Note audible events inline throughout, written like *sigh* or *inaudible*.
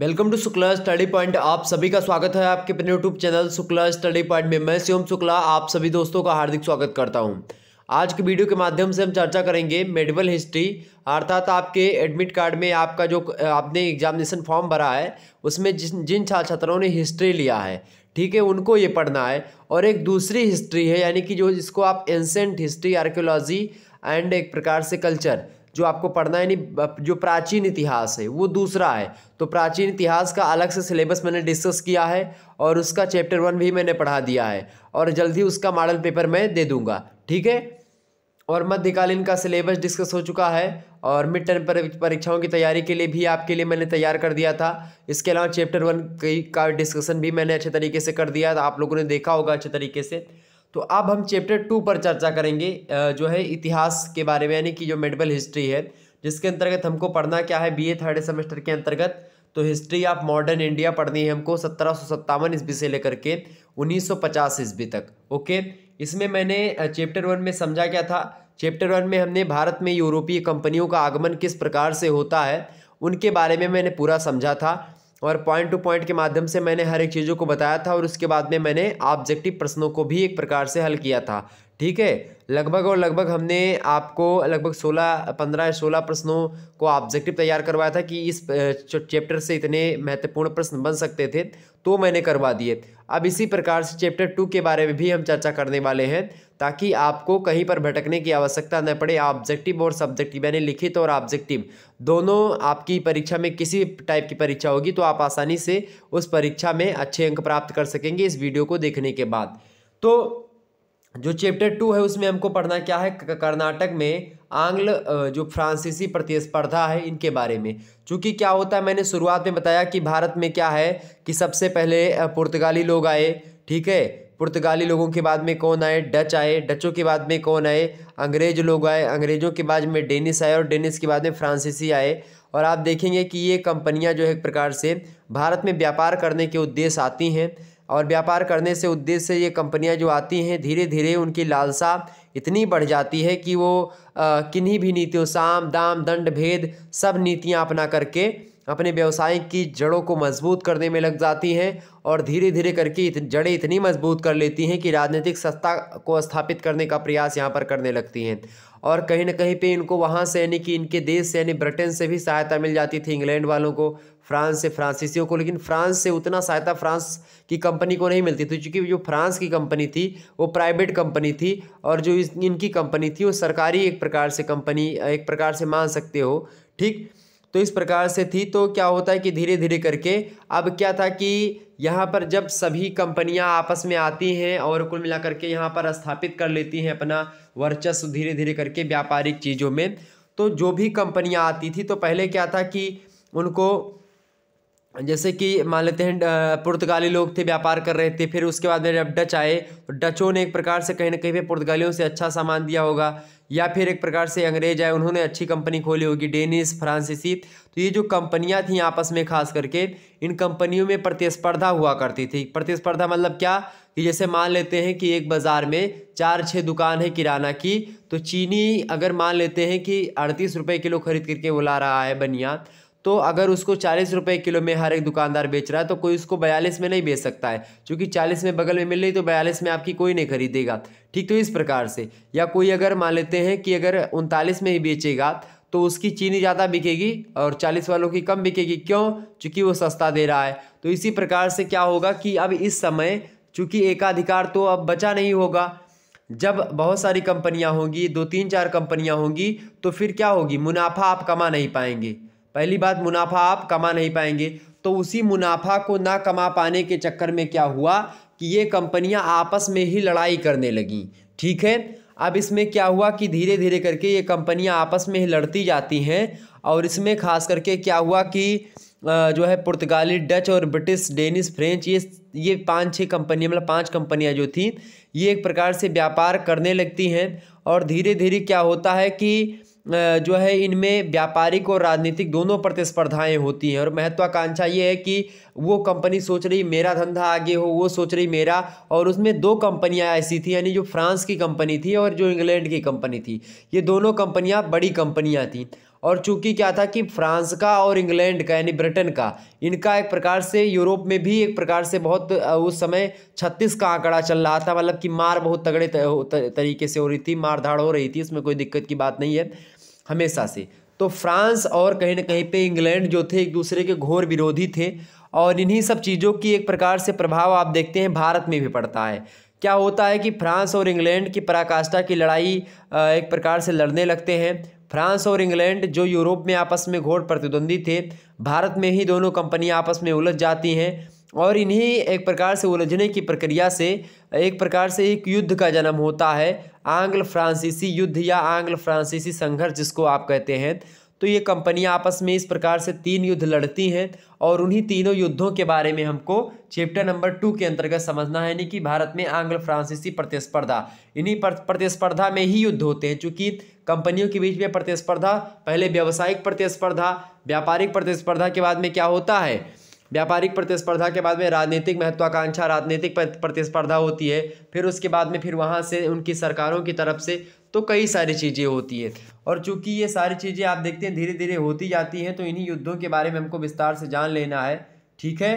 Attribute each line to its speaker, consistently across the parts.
Speaker 1: Welcome to Shukla study point आप सभी का स्वागत है आपके अपने YouTube channel Shukla study point में मैं शिवम शुक्ला आप सभी दोस्तों का हार्दिक स्वागत करता हूं आज के वीडियो के माध्यम से हम चर्चा करेंगे मेडिकल हिस्ट्री अर्थात आपके एडमिट कार्ड में आपका जो आपने एग्जामिनेशन फॉर्म भरा है उसमें जिन जिन छात्र छात्राओं ने हिस्ट्री लिया है ठीक है उनको ये पढ़ना है और एक दूसरी हिस्ट्री है यानी कि जो जिसको आप एंसेंट हिस्ट्री आर्क्योलॉजी एंड एक प्रकार से कल्चर जो आपको पढ़ना है यानी जो प्राचीन इतिहास है वो दूसरा है तो प्राचीन इतिहास का अलग से सिलेबस मैंने डिस्कस किया है और उसका चैप्टर वन भी मैंने पढ़ा दिया है और जल्द ही उसका मॉडल पेपर मैं दे दूँगा ठीक है और मध्यकालीन का सिलेबस डिस्कस हो चुका है और मिड टर्म परीक्षाओं की तैयारी के लिए भी आपके लिए मैंने तैयार कर दिया था इसके अलावा चैप्टर वन का डिस्कशन भी मैंने अच्छे तरीके से कर दिया था आप लोगों ने देखा होगा अच्छे तरीके से तो अब हम चैप्टर टू पर चर्चा करेंगे जो है इतिहास के बारे में यानी कि जो मेडिकल हिस्ट्री है जिसके अंतर्गत हमको पढ़ना क्या है बीए थर्ड सेमेस्टर के अंतर्गत तो हिस्ट्री ऑफ मॉडर्न इंडिया पढ़नी है हमको सत्रह सौ सत्तावन ईस्वी से लेकर के उन्नीस सौ पचास ईस्वी तक ओके इसमें मैंने चैप्टर वन में समझा क्या था चैप्टर वन में हमने भारत में यूरोपीय कंपनियों का आगमन किस प्रकार से होता है उनके बारे में मैंने पूरा समझा था और पॉइंट टू पॉइंट के माध्यम से मैंने हर एक चीज़ों को बताया था और उसके बाद में मैंने ऑब्जेक्टिव प्रश्नों को भी एक प्रकार से हल किया था ठीक है लगभग और लगभग हमने आपको लगभग सोलह पंद्रह सोलह प्रश्नों को ऑब्जेक्टिव तैयार करवाया था कि इस चैप्टर से इतने महत्वपूर्ण प्रश्न बन सकते थे तो मैंने करवा दिए अब इसी प्रकार से चैप्टर टू के बारे में भी हम चर्चा करने वाले हैं ताकि आपको कहीं पर भटकने की आवश्यकता न पड़े ऑब्जेक्टिव और सब्जेक्टिव यानी लिखित और ऑब्जेक्टिव दोनों आपकी परीक्षा में किसी टाइप की परीक्षा होगी तो आप आसानी से उस परीक्षा में अच्छे अंक प्राप्त कर सकेंगे इस वीडियो को देखने के बाद तो जो चैप्टर टू है उसमें हमको पढ़ना क्या है कर्नाटक में आंग्ल जो फ्रांसीसी प्रतिस्पर्धा है इनके बारे में चूँकि क्या होता है मैंने शुरुआत में बताया कि भारत में क्या है कि सबसे पहले पुर्तगाली लोग आए ठीक है पुर्तगाली लोगों के बाद में कौन आए डच आए डचों के बाद में कौन आए अंग्रेज लोग आए अंग्रेजों के बाद में डेनिस आए और डेनिस के बाद में फ्रांसीसी आए और आप देखेंगे कि ये कंपनियां जो है एक प्रकार से भारत में व्यापार करने के उद्देश्य आती हैं और व्यापार करने से उद्देश्य से ये कंपनियां जो आती हैं धीरे धीरे उनकी लालसा इतनी बढ़ जाती है कि वो किन्हीं भी नीतियों साम दाम दंड भेद सब नीतियां अपना करके अपने व्यवसाय की जड़ों को मजबूत करने में लग जाती हैं और धीरे धीरे करके इत, जड़ें इतनी मजबूत कर लेती हैं कि राजनीतिक सत्ता को स्थापित करने का प्रयास यहाँ पर करने लगती हैं और कहीं ना कहीं पे इनको वहाँ से यानी कि इनके देश से यानी ब्रिटेन से भी सहायता मिल जाती थी इंग्लैंड वालों को फ्रांस से फ्रांसीसियों को लेकिन फ्रांस से उतना सहायता फ्रांस की कंपनी को नहीं मिलती थी तो चूँकि जो फ्रांस की कंपनी थी वो प्राइवेट कंपनी थी और जो इनकी कंपनी थी वो सरकारी एक प्रकार से कंपनी एक प्रकार से मान सकते हो ठीक तो इस प्रकार से थी तो क्या होता है कि धीरे धीरे करके अब क्या था कि यहाँ पर जब सभी कंपनियाँ आपस में आती हैं और कुल मिला करके यहाँ पर स्थापित कर लेती हैं अपना वर्चस्व धीरे धीरे करके व्यापारिक चीज़ों में तो जो भी कंपनियाँ आती थी तो पहले क्या था कि उनको जैसे कि मान लेते हैं पुर्तगाली लोग थे व्यापार कर रहे थे फिर उसके बाद में जब डच आए तो डचों ने एक प्रकार से कहीं ना कहीं पुर्तगालियों से अच्छा सामान दिया होगा या फिर एक प्रकार से अंग्रेज आए उन्होंने अच्छी कंपनी खोली होगी डेनिस फ्रांसीसी तो ये जो कंपनियां थी आपस में खास करके इन कंपनियों में प्रतिस्पर्धा हुआ करती थी प्रतिस्पर्धा मतलब क्या कि जैसे मान लेते हैं कि एक बाज़ार में चार छः दुकान है किराना की तो चीनी अगर मान लेते हैं कि अड़तीस रुपये किलो खरीद करके वो ला रहा है बनिया तो अगर उसको चालीस रुपये किलो में हर एक दुकानदार बेच रहा है तो कोई उसको बयालीस में नहीं बेच सकता है क्योंकि चालीस में बगल में मिल रही तो बयालीस में आपकी कोई नहीं खरीदेगा ठीक तो इस प्रकार से या कोई अगर मान लेते हैं कि अगर उनतालीस में ही बेचेगा तो उसकी चीनी ज़्यादा बिकेगी और चालीस वालों की कम बिकेगी क्यों चूँकि वो सस्ता दे रहा है तो इसी प्रकार से क्या होगा कि अब इस समय चूँकि एकाधिकार तो अब बचा नहीं होगा जब बहुत सारी कंपनियां होंगी दो तीन चार कंपनियां होंगी तो फिर क्या होगी मुनाफा आप कमा नहीं पाएंगे पहली बात मुनाफा आप कमा नहीं पाएंगे तो उसी मुनाफा को ना कमा पाने के चक्कर में क्या हुआ कि ये कंपनियां आपस में ही लड़ाई करने लगीं ठीक है अब इसमें क्या हुआ कि धीरे धीरे करके ये कंपनियां आपस में ही लड़ती जाती हैं और इसमें खास करके क्या हुआ कि जो है पुर्तगाली डच और ब्रिटिश डेनिश फ्रेंच ये ये पांच छह कंपनियां मतलब पांच कंपनियां जो थी ये एक प्रकार से व्यापार करने लगती हैं और धीरे धीरे क्या होता है कि जो है इनमें व्यापारिक और राजनीतिक दोनों प्रतिस्पर्धाएं होती हैं और महत्वाकांक्षा ये है कि वो कंपनी सोच रही मेरा धंधा आगे हो वो सोच रही मेरा और उसमें दो कंपनियां ऐसी थी यानी जो फ्रांस की कंपनी थी और जो इंग्लैंड की कंपनी थी ये दोनों कंपनियां बड़ी कंपनियां थीं और चूंकि क्या था कि फ्रांस का और इंग्लैंड का यानी ब्रिटेन का इनका एक प्रकार से यूरोप में भी एक प्रकार से बहुत उस समय छत्तीस का आंकड़ा चल रहा था मतलब कि मार बहुत तगड़े तरीके से हो रही थी मार धाड़ हो रही थी इसमें कोई दिक्कत की बात नहीं है हमेशा से तो फ्रांस और कहीं ना कहीं पे इंग्लैंड जो थे एक दूसरे के घोर विरोधी थे और इन्हीं सब चीज़ों की एक प्रकार से प्रभाव आप देखते हैं भारत में भी पड़ता है क्या होता है कि फ्रांस और इंग्लैंड की पराकाष्ठा की लड़ाई एक प्रकार से लड़ने लगते हैं फ्रांस और इंग्लैंड जो यूरोप में आपस में घोर प्रतिद्वंदी थे भारत में ही दोनों कंपनियां आपस में उलझ जाती हैं और इन्हीं एक प्रकार से उलझने की प्रक्रिया से एक प्रकार से एक युद्ध का जन्म होता है आंग्ल फ्रांसीसी युद्ध या आंग्ल फ्रांसीसी संघर्ष जिसको आप कहते हैं तो ये कंपनियां आपस में इस प्रकार से तीन युद्ध लड़ती हैं और उन्हीं तीनों युद्धों के बारे में हमको चैप्टर नंबर टू के अंतर्गत समझना है यानी कि भारत में आंग्ल फ्रांसीसी प्रतिस्पर्धा इन्हीं प्रतिस्पर्धा में ही युद्ध होते हैं चूँकि कंपनियों के बीच में प्रतिस्पर्धा पहले व्यावसायिक प्रतिस्पर्धा व्यापारिक प्रतिस्पर्धा के बाद में क्या होता है व्यापारिक प्रतिस्पर्धा के बाद में राजनीतिक महत्वाकांक्षा राजनीतिक प्रतिस्पर्धा होती है फिर उसके बाद में फिर वहाँ से उनकी सरकारों की तरफ से तो कई सारी चीज़ें होती है और चूँकि ये सारी चीज़ें आप देखते हैं धीरे धीरे होती जाती हैं तो इन्हीं युद्धों के बारे में हमको विस्तार से जान लेना है ठीक है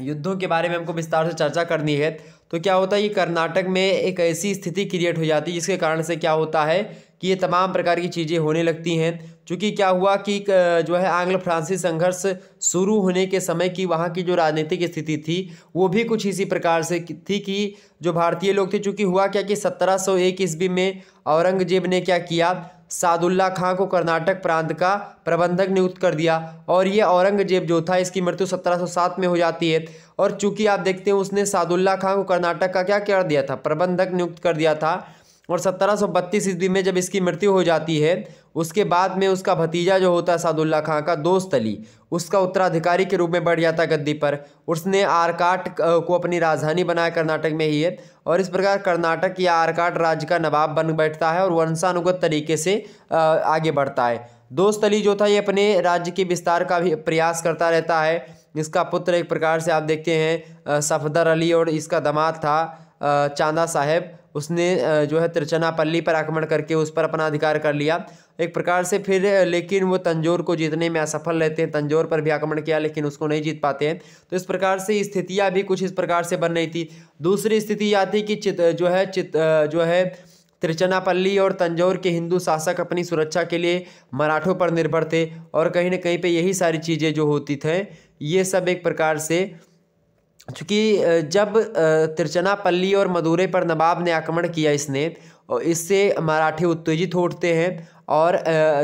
Speaker 1: युद्धों के बारे में हमको विस्तार से चर्चा करनी है तो क्या होता है ये कर्नाटक में एक ऐसी स्थिति क्रिएट हो जाती है जिसके कारण से क्या होता है कि ये तमाम प्रकार की चीज़ें होने लगती हैं चूँकि क्या हुआ कि जो है आंग्ल फ्रांसी संघर्ष शुरू होने के समय की वहाँ की जो राजनीतिक स्थिति थी वो भी कुछ इसी प्रकार से थी कि जो भारतीय लोग थे चूँकि हुआ क्या कि सत्रह सौ एक ईस्वी में औरंगजेब ने क्या किया सादुल्ला खां को कर्नाटक प्रांत का प्रबंधक नियुक्त कर दिया और ये औरंगजेब जो था इसकी मृत्यु 1707 में हो जाती है और चूंकि आप देखते हैं उसने सादुल्ला खां को कर्नाटक का क्या कर दिया था प्रबंधक नियुक्त कर दिया था और सत्रह सौ बत्तीस ईस्वी में जब इसकी मृत्यु हो जाती है उसके बाद में उसका भतीजा जो होता है सादुल्ला खां का दोस्त अली उसका उत्तराधिकारी के रूप में बढ़ जाता गद्दी पर उसने आरकाट को अपनी राजधानी बनाया कर्नाटक में ही है और इस प्रकार कर्नाटक या आरकाट राज्य का नवाब बन बैठता है और वंशानुगत तरीके से आगे बढ़ता है दोस्त अली जो था ये अपने राज्य के विस्तार का भी प्रयास करता रहता है इसका पुत्र एक प्रकार से आप देखते हैं सफदर अली और इसका दमाद था चांदा साहेब उसने जो है त्रिचनापल्ली पर आक्रमण करके उस पर अपना अधिकार कर लिया एक प्रकार से फिर लेकिन वो तंजोर को जीतने में असफल रहते हैं तंजोर पर भी आक्रमण किया लेकिन उसको नहीं जीत पाते हैं तो इस प्रकार से स्थितियाँ भी कुछ इस प्रकार से बन रही थी दूसरी स्थिति यह थी कि चित जो है चित जो है त्रिचनापल्ली और तंजौर के हिंदू शासक अपनी सुरक्षा के लिए मराठों पर निर्भर थे और कहीं ना कहीं पर यही सारी चीज़ें जो होती थी ये सब एक प्रकार से चूँकि जब तिरचनापल्ली और मदुरे पर नवाब ने आक्रमण किया इसने और इससे मराठे उत्तेजित होते उठते हैं और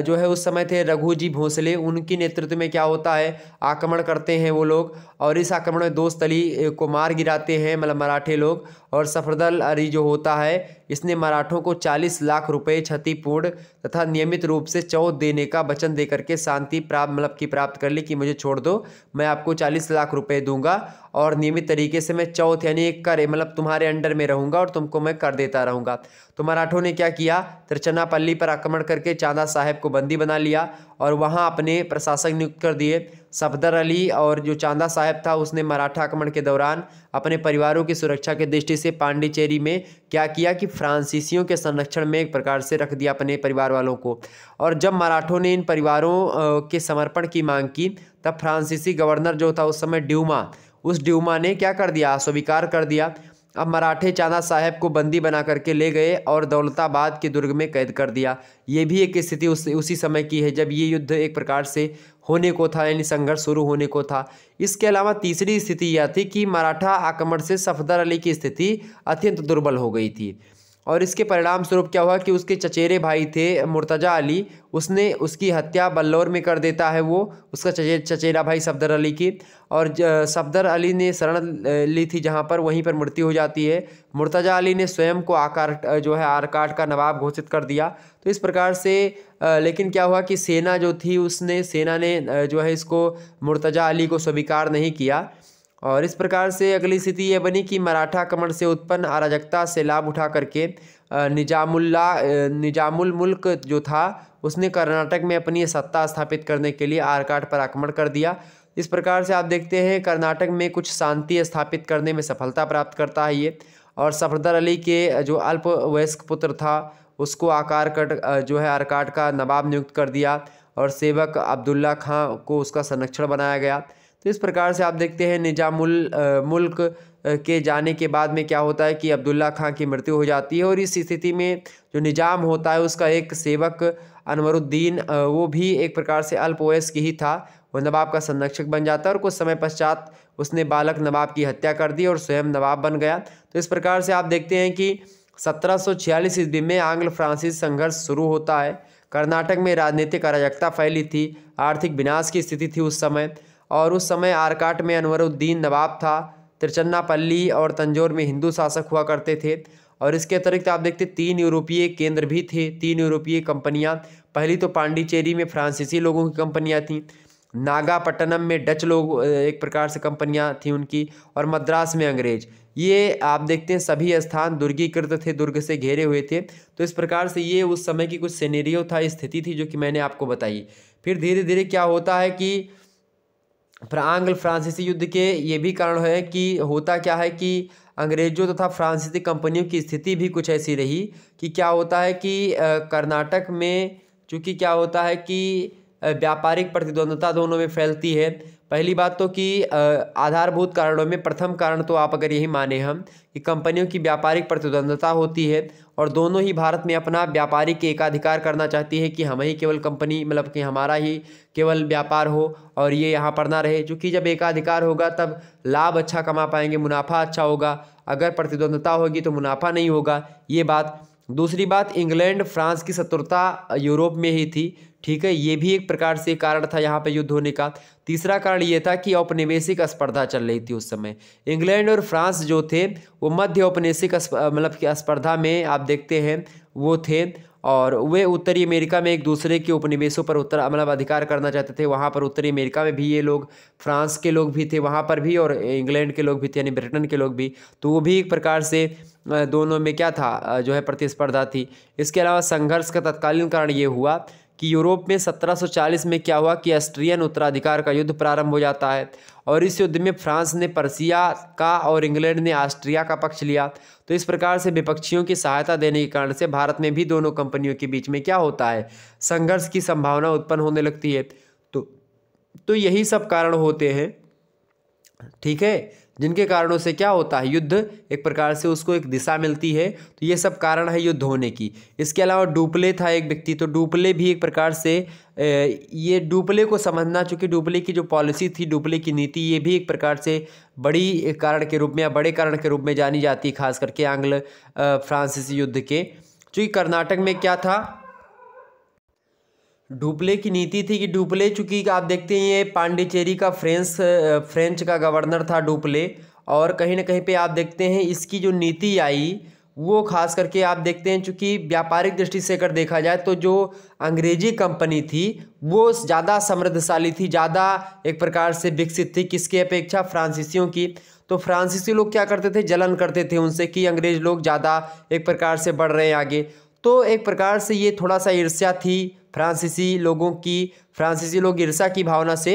Speaker 1: जो है उस समय थे रघु जी भोंसले उनके नेतृत्व में क्या होता है आक्रमण करते हैं वो लोग और इस आक्रमण में दोस्त अली को मार गिराते हैं मतलब मराठे लोग और सफरदल अली जो होता है इसने मराठों को 40 लाख रुपए क्षतिपूर्ण तथा नियमित रूप से चौथ देने का वचन दे करके शांति प्राप्त मतलब की प्राप्त कर ली कि मुझे छोड़ दो मैं आपको 40 लाख रुपए दूंगा और नियमित तरीके से मैं चौथ यानी एक कर मतलब तुम्हारे अंडर में रहूँगा और तुमको मैं कर देता रहूँगा तो मराठों ने क्या किया त्रिचनापल्ली पर आक्रमण करके चांदा साहेब को बंदी बना लिया और वहाँ अपने प्रशासक नियुक्त कर दिए सफदर अली और जो चांदा साहब था उसने मराठा आक्रमण के दौरान अपने परिवारों की सुरक्षा के दृष्टि से पांडिचेरी में क्या किया कि फ्रांसीसियों के संरक्षण में एक प्रकार से रख दिया अपने परिवार वालों को और जब मराठों ने इन परिवारों के समर्पण की मांग की तब फ्रांसीसी गवर्नर जो था उस समय ड्यूमा उस ड्यूमा ने क्या कर दिया अस्वीकार कर दिया अब मराठे चांदा साहेब को बंदी बना करके ले गए और दौलताबाद के दुर्ग में कैद कर दिया ये भी एक स्थिति उस उसी समय की है जब ये युद्ध एक प्रकार से होने को था यानी संघर्ष शुरू होने को था इसके अलावा तीसरी स्थिति यह थी कि मराठा आक्रमण से सफदर अली की स्थिति अत्यंत दुर्बल हो गई थी और इसके परिणाम स्वरूप क्या हुआ कि उसके चचेरे भाई थे मुर्तज़ा अली उसने उसकी हत्या बल्लौर में कर देता है वो उसका चचे चचेरा भाई सफदर अली की और सफदर अली ने शरण ली थी जहाँ पर वहीं पर मृत्यु हो जाती है मुर्तज़ा अली ने स्वयं को आकार जो है आरकाट का नवाब घोषित कर दिया तो इस प्रकार से लेकिन क्या हुआ कि सेना जो थी उसने सेना ने जो है इसको मुर्तज़ा अली को स्वीकार नहीं किया और इस प्रकार से अगली स्थिति यह बनी कि मराठा कमर से उत्पन्न अराजकता से लाभ उठा करके निजामुल्ला निजामुल मुल्क जो था उसने कर्नाटक में अपनी सत्ता स्थापित करने के लिए आरकाट पर आक्रमण कर दिया इस प्रकार से आप देखते हैं कर्नाटक में कुछ शांति स्थापित करने में सफलता प्राप्त करता है ये और सफरदर अली के जो अल्पवयस्क पुत्र था उसको आकार कट जो है आरकाट का नवाब नियुक्त कर दिया और सेवक अब्दुल्ला खां को उसका संरक्षण बनाया गया तो इस प्रकार से आप देखते हैं निजामुल मुल्क के जाने के बाद में क्या होता है कि अब्दुल्ला खां की मृत्यु हो जाती है और इस स्थिति में जो निज़ाम होता है उसका एक सेवक अनवरुद्दीन वो भी एक प्रकार से अल्प वयस्क ही था वो नवाब का संरक्षक बन जाता है और कुछ समय पश्चात उसने बालक नवाब की हत्या कर दी और स्वयं नवाब बन गया तो इस प्रकार से आप देखते हैं कि सत्रह सौ ईस्वी में आंग्ल फ्रांसी संघर्ष शुरू होता है कर्नाटक में राजनीतिक अराजकता फैली थी आर्थिक विनाश की स्थिति थी उस समय और उस समय आरकाट में अनवरुद्दीन नवाब था त्रिचन्नापल्ली और तंजौर में हिंदू शासक हुआ करते थे और इसके अतिरिक्त आप देखते तीन यूरोपीय केंद्र भी थे तीन यूरोपीय कंपनियाँ पहली तो पांडिचेरी में फ्रांसीसी लोगों की कंपनियाँ थीं नागापट्टनम में डच लोग एक प्रकार से कंपनियां थीं उनकी और मद्रास में अंग्रेज ये आप देखते हैं सभी स्थान दुर्गीकृत थे दुर्ग से घेरे हुए थे तो इस प्रकार से ये उस समय की कुछ सीनेरियो था स्थिति थी जो कि मैंने आपको बताई फिर धीरे धीरे क्या होता है कि आंग्ल फ्रांसीसी युद्ध के ये भी कारण है कि होता क्या है कि अंग्रेजों तथा फ्रांसीसी कंपनियों की स्थिति भी कुछ ऐसी रही कि क्या होता है कि कर्नाटक में चूँकि क्या होता है कि व्यापारिक प्रतिद्वंदता दोनों में फैलती है पहली बात तो कि आधारभूत कारणों में प्रथम कारण तो आप अगर यही माने हम कि कंपनियों की व्यापारिक प्रतिद्वंदता होती है और दोनों ही भारत में अपना व्यापारिक एकाधिकार करना चाहती है कि हम ही केवल कंपनी मतलब कि हमारा ही केवल व्यापार हो और ये यहाँ पर ना रहे चूँकि जब एकाधिकार होगा तब लाभ अच्छा कमा पाएंगे मुनाफा अच्छा होगा अगर प्रतिद्वंदता होगी तो मुनाफा नहीं होगा ये बात दूसरी बात इंग्लैंड फ्रांस की शत्रुता यूरोप में ही थी ठीक है ये भी एक प्रकार से कारण था यहाँ पे युद्ध होने का तीसरा कारण ये था कि औपनिवेशिक स्पर्धा चल रही थी उस समय इंग्लैंड और फ्रांस जो थे वो मध्य औपनिवेशिक मतलब कि स्पर्धा में आप देखते हैं वो थे और वे उत्तरी अमेरिका में एक दूसरे के उपनिवेशों पर उत्तर मतलब अधिकार करना चाहते थे वहाँ पर उत्तरी अमेरिका में भी ये लोग फ्रांस के लोग भी थे वहाँ पर भी और इंग्लैंड के लोग भी थे यानी ब्रिटेन के लोग भी तो वो भी एक प्रकार से दोनों में क्या था जो है प्रतिस्पर्धा थी इसके अलावा संघर्ष का तत्कालीन कारण ये हुआ कि यूरोप में 1740 में क्या हुआ कि ऑस्ट्रियन उत्तराधिकार का युद्ध प्रारंभ हो जाता है और इस युद्ध में फ्रांस ने पर्सिया का और इंग्लैंड ने ऑस्ट्रिया का पक्ष लिया तो इस प्रकार से विपक्षियों की सहायता देने के कारण से भारत में भी दोनों कंपनियों के बीच में क्या होता है संघर्ष की संभावना उत्पन्न होने लगती है तो तो यही सब कारण होते हैं ठीक है जिनके कारणों से क्या होता है युद्ध एक प्रकार से उसको एक दिशा मिलती है तो ये सब कारण है युद्ध होने की इसके अलावा डुपले था एक व्यक्ति तो डुपले भी एक प्रकार से ये डुपले को समझना चूँकि डुपले की जो पॉलिसी थी डुपले की नीति ये भी एक प्रकार से बड़ी कारण के रूप में या बड़े कारण के रूप में जानी जाती है खास करके आंग्ल फ्रांसीसी युद्ध के चूँकि कर्नाटक में क्या था डुपले की नीति थी कि डुपले चूंकि आप देखते हैं ये पांडिचेरी का फ्रेंच फ्रेंच का गवर्नर था डुपले और कहीं ना कहीं पे आप देखते हैं इसकी जो नीति आई वो खास करके आप देखते हैं चूंकि व्यापारिक दृष्टि से अगर देखा जाए तो जो अंग्रेजी कंपनी थी वो ज़्यादा समृद्धशाली थी ज़्यादा एक प्रकार से विकसित थी किसकी अपेक्षा फ्रांसीसियों की तो फ्रांसीसी लोग क्या करते थे जलन करते थे उनसे कि अंग्रेज़ लोग ज़्यादा एक प्रकार से बढ़ रहे हैं आगे तो एक प्रकार से ये थोड़ा सा ईर्ष्या थी फ्रांसीसी लोगों की फ्रांसीसी लोग ईर्षा की भावना से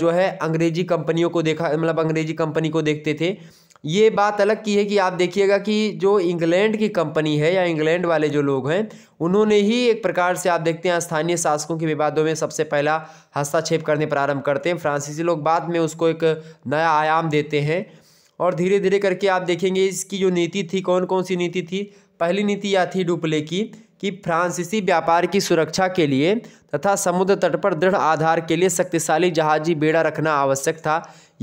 Speaker 1: जो है अंग्रेजी कंपनियों को देखा मतलब अंग्रेजी कंपनी को देखते थे ये बात अलग की है कि आप देखिएगा कि जो इंग्लैंड की कंपनी है या इंग्लैंड वाले जो लोग हैं उन्होंने ही एक प्रकार से आप देखते हैं स्थानीय शासकों के विवादों में सबसे पहला हस्तक्षेप करने प्रारंभ करते हैं फ्रांसीसी लोग बाद में उसको एक नया आयाम देते हैं और धीरे धीरे करके आप देखेंगे इसकी जो नीति थी कौन कौन सी नीति थी पहली नीति यह थी डुपले की कि फ्रांसीसी व्यापार की सुरक्षा के लिए तथा समुद्र तट पर दृढ़ आधार के लिए शक्तिशाली जहाजी बेड़ा रखना आवश्यक था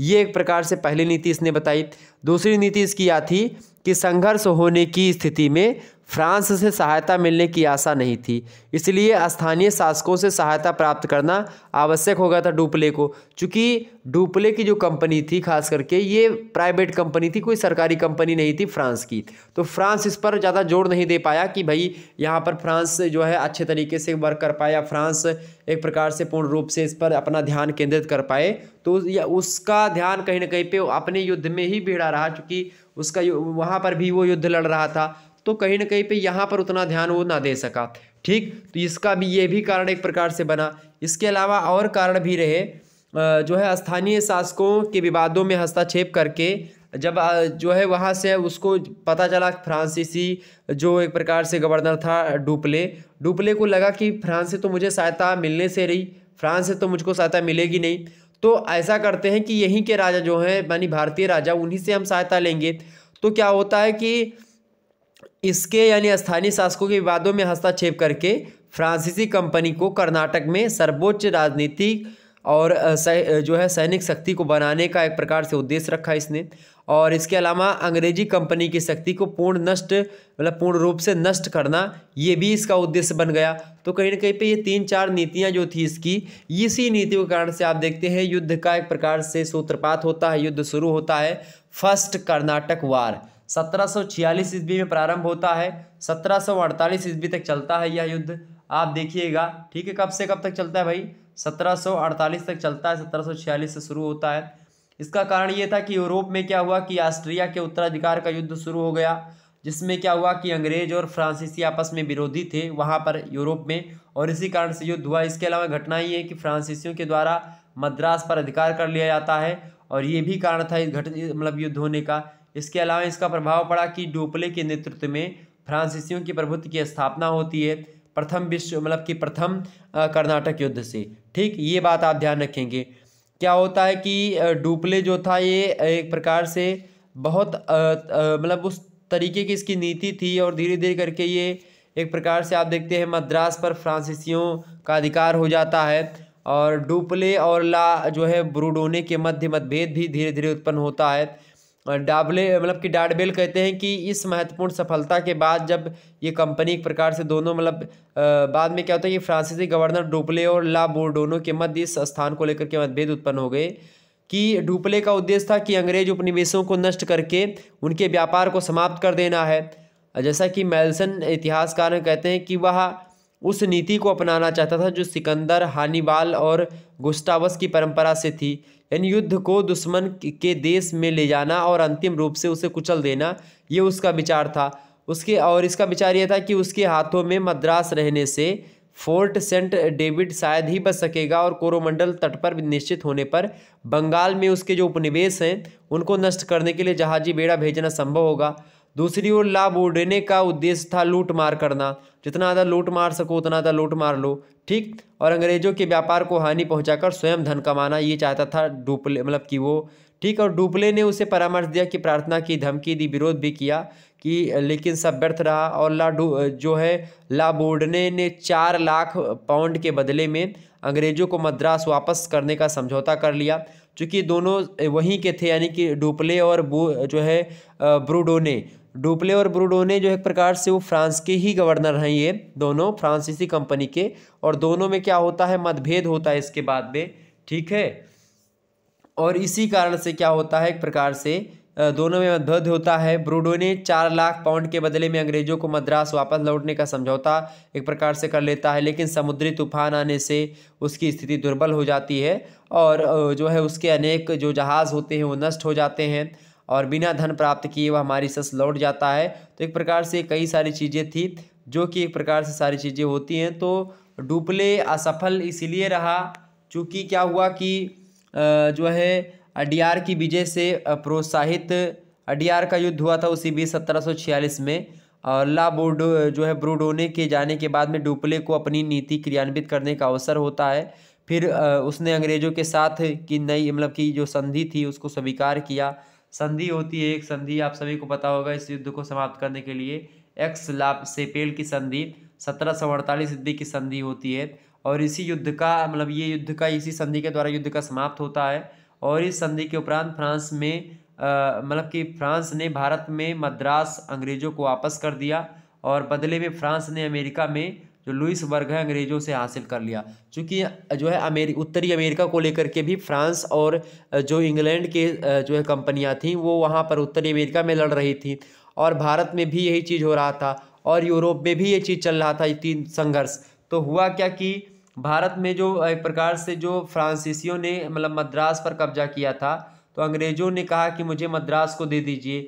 Speaker 1: ये एक प्रकार से पहली नीति इसने बताई दूसरी नीति इसकी यह थी कि संघर्ष होने की स्थिति में फ्रांस से सहायता मिलने की आशा नहीं थी इसलिए स्थानीय शासकों से सहायता प्राप्त करना आवश्यक हो गया था डुपले को चूँकि डुपले की जो कंपनी थी खास करके ये प्राइवेट कंपनी थी कोई सरकारी कंपनी नहीं थी फ्रांस की तो फ्रांस इस पर ज़्यादा जोर नहीं दे पाया कि भाई यहाँ पर फ्रांस जो है अच्छे तरीके से वर्क कर पाया फ्रांस एक प्रकार से पूर्ण रूप से इस पर अपना ध्यान केंद्रित कर पाए तो या उसका ध्यान कहीं ना कहीं पर अपने युद्ध में ही भिड़ा रहा चूँकि उसका वहाँ पर भी वो युद्ध लड़ रहा था तो कहीं ना कहीं पे यहाँ पर उतना ध्यान वो ना दे सका ठीक तो इसका भी ये भी कारण एक प्रकार से बना इसके अलावा और कारण भी रहे जो है स्थानीय शासकों के विवादों में हस्तक्षेप करके जब जो है वहाँ से उसको पता चला फ्रांसीसी जो एक प्रकार से गवर्नर था डुपले डुपले को लगा कि फ्रांस से तो मुझे सहायता मिलने से रही फ्रांस से तो मुझको सहायता मिलेगी नहीं तो ऐसा करते हैं कि यहीं के राजा जो हैं यानी भारतीय राजा उन्हीं से हम सहायता लेंगे तो क्या होता है कि इसके यानी स्थानीय शासकों के विवादों में हस्तक्षेप करके फ्रांसीसी कंपनी को कर्नाटक में सर्वोच्च राजनीतिक और जो है सैनिक शक्ति को बनाने का एक प्रकार से उद्देश्य रखा इसने और इसके अलावा अंग्रेजी कंपनी की शक्ति को पूर्ण नष्ट मतलब पूर्ण रूप से नष्ट करना ये भी इसका उद्देश्य बन गया तो कहीं ना कहीं पे ये तीन चार नीतियाँ जो थी इसकी इसी नीतियों के कारण से आप देखते हैं युद्ध का एक प्रकार से सूत्रपात होता है युद्ध शुरू होता है फर्स्ट कर्नाटक वार सत्रह सौ छियालीस ईस्वी में प्रारंभ होता है सत्रह सौ अड़तालीस ईस्वी तक चलता है यह युद्ध आप देखिएगा ठीक है कब से कब तक चलता है भाई सत्रह सौ अड़तालीस तक चलता है सत्रह सौ छियालीस से शुरू होता है इसका कारण ये था कि यूरोप में क्या हुआ कि ऑस्ट्रिया के उत्तराधिकार का युद्ध शुरू हो गया जिसमें क्या हुआ कि अंग्रेज और फ्रांसीसी आपस में विरोधी थे वहाँ पर यूरोप में और इसी कारण से युद्ध हुआ इसके अलावा घटना ये है कि फ्रांसीसियों के द्वारा मद्रास पर अधिकार कर लिया जाता है और ये भी कारण था इस घट मतलब युद्ध होने का इसके अलावा इसका प्रभाव पड़ा कि डोपले के नेतृत्व में फ्रांसीसियों की प्रभुत्व की स्थापना होती है प्रथम विश्व मतलब कि प्रथम कर्नाटक युद्ध से ठीक ये बात आप ध्यान रखेंगे क्या होता है कि डुपले जो था ये एक प्रकार से बहुत मतलब उस तरीके की इसकी नीति थी और धीरे धीरे करके ये एक प्रकार से आप देखते हैं मद्रास पर फ्रांसीसियों का अधिकार हो जाता है और डुपले और ला जो है ब्रूडोने के मध्य मतभेद भी धीरे धीरे उत्पन्न होता है डाबले मतलब कि डाडबेल कहते हैं कि इस महत्वपूर्ण सफलता के बाद जब ये कंपनी एक प्रकार से दोनों मतलब बाद में क्या होता है कि फ्रांसीसी गवर्नर डुपले और ला बोर्डोनो के मध्य इस स्थान को लेकर के मतभेद उत्पन्न हो गए कि डुपले का उद्देश्य था कि अंग्रेज उपनिवेशों को नष्ट करके उनके व्यापार को समाप्त कर देना है जैसा कि मेल्सन इतिहासकार कहते हैं कि वह उस नीति को अपनाना चाहता था जो सिकंदर हानिबाल और गुस्टावस की परंपरा से थी यानी युद्ध को दुश्मन के देश में ले जाना और अंतिम रूप से उसे कुचल देना ये उसका विचार था उसके और इसका विचार यह था कि उसके हाथों में मद्रास रहने से फोर्ट सेंट डेविड शायद ही बच सकेगा और कोरोमंडल तट पर निश्चित होने पर बंगाल में उसके जो उपनिवेश हैं उनको नष्ट करने के लिए जहाजी बेड़ा भेजना संभव होगा दूसरी ओर लाभ उड़ने का उद्देश्य था लूट मार करना जितना ज़्यादा लूट मार सको उतना ज़्यादा लूट मार लो ठीक और अंग्रेज़ों के व्यापार को हानि पहुंचाकर स्वयं धन कमाना ये चाहता था डुपले मतलब कि वो ठीक और डुपले ने उसे परामर्श दिया कि प्रार्थना की धमकी दी विरोध भी किया कि लेकिन सब व्यर्थ रहा और ला जो है बोर्डने ने चार लाख पाउंड के बदले में अंग्रेज़ों को मद्रास वापस करने का समझौता कर लिया चूँकि दोनों वहीं के थे यानी कि डुपले और जो है ब्रूडो ने डुपले और ब्रूडोने जो एक प्रकार से वो फ्रांस के ही गवर्नर हैं ये दोनों फ्रांस इसी कंपनी के और दोनों में क्या होता है मतभेद होता है इसके बाद में ठीक है और इसी कारण से क्या होता है एक प्रकार से दोनों में मतभेद होता है ब्रूडो ने चार लाख पाउंड के बदले में अंग्रेजों को मद्रास वापस लौटने का समझौता एक प्रकार से कर लेता है लेकिन समुद्री तूफान आने से उसकी स्थिति दुर्बल हो जाती है और जो है उसके अनेक जो जहाज़ होते हैं वो नष्ट हो जाते हैं और बिना धन प्राप्त किए वह हमारी सस लौट जाता है तो एक प्रकार से कई सारी चीज़ें थी जो कि एक प्रकार से सारी चीज़ें होती हैं तो डुपले असफल इसलिए रहा चूँकि क्या हुआ कि जो है अडियार की विजय से प्रोत्साहित अडियार का युद्ध हुआ था उसी बीच सत्रह में और ला बोर्डो जो है ब्रूडोने के जाने के बाद में डुपले को अपनी नीति क्रियान्वित करने का अवसर होता है फिर उसने अंग्रेज़ों के साथ की नई मतलब की जो संधि थी उसको स्वीकार किया संधि होती है एक संधि आप सभी को पता होगा इस युद्ध को समाप्त करने के लिए एक्स लाप सेपेल की संधि सत्रह सौ अड़तालीस सिद्धि की संधि होती है और इसी युद्ध का मतलब ये युद्ध का इसी संधि के द्वारा युद्ध का समाप्त होता है और इस संधि के उपरांत फ्रांस में मतलब कि फ्रांस ने भारत में मद्रास अंग्रेज़ों को वापस कर दिया और बदले में फ्रांस ने अमेरिका में जो लुइस वर्ग है अंग्रेज़ों से हासिल कर लिया चूँकि जो है अमेरिक उत्तरी अमेरिका को लेकर के भी फ्रांस और जो इंग्लैंड के जो है कंपनियाँ थीं वो वहाँ पर उत्तरी अमेरिका में लड़ रही थी और भारत में भी यही चीज़ हो रहा था और यूरोप में भी ये चीज़ चल रहा था ये तीन संघर्ष तो हुआ क्या कि भारत में जो एक प्रकार से जो फ्रांसीसियों ने मतलब मद्रास पर कब्जा किया था तो अंग्रेज़ों ने कहा कि मुझे मद्रास को दे दीजिए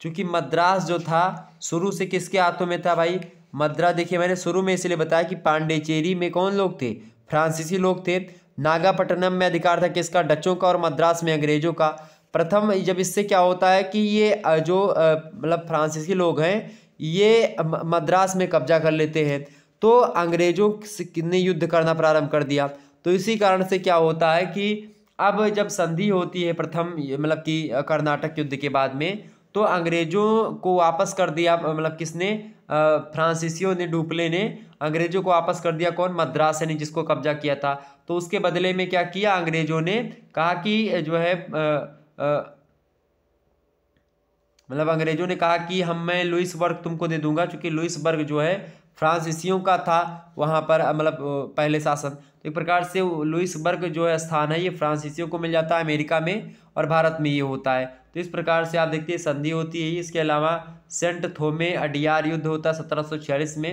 Speaker 1: क्योंकि मद्रास जो था शुरू से किसके हाथों में था भाई मद्रा देखिए मैंने शुरू में इसलिए बताया कि पांडेचेरी में कौन लोग थे फ्रांसीसी लोग थे नागापट्टनम में अधिकार था किसका डचों का और मद्रास में अंग्रेजों का प्रथम जब इससे क्या होता है कि ये जो मतलब फ्रांसीसी लोग हैं ये मद्रास में कब्जा कर लेते हैं तो अंग्रेजों ने युद्ध करना प्रारंभ कर दिया तो इसी कारण से क्या होता है कि अब जब संधि होती है प्रथम मतलब कि कर्नाटक युद्ध के बाद में तो अंग्रेजों को वापस कर दिया मतलब किसने फ्रांसीसियों ने डुपले ने अंग्रेजों को वापस कर दिया कौन मद्रास ने जिसको कब्जा किया था तो उसके बदले में क्या किया अंग्रेजों ने कहा कि जो है मतलब अंग्रेजों ने कहा कि हम मैं लुइस वर्ग तुमको दे दूंगा चूँकि लुइस वर्ग जो है फ्रांसीसियों का था वहाँ पर मतलब पहले शासन तो एक प्रकार से लुइस वर्ग जो है स्थान है ये फ्रांसीसियों को मिल जाता है अमेरिका में और भारत में ये होता है तो इस प्रकार से आप देखते हैं संधि होती है इसके अलावा सेंट थोमे अडियार युद्ध होता सत्रह में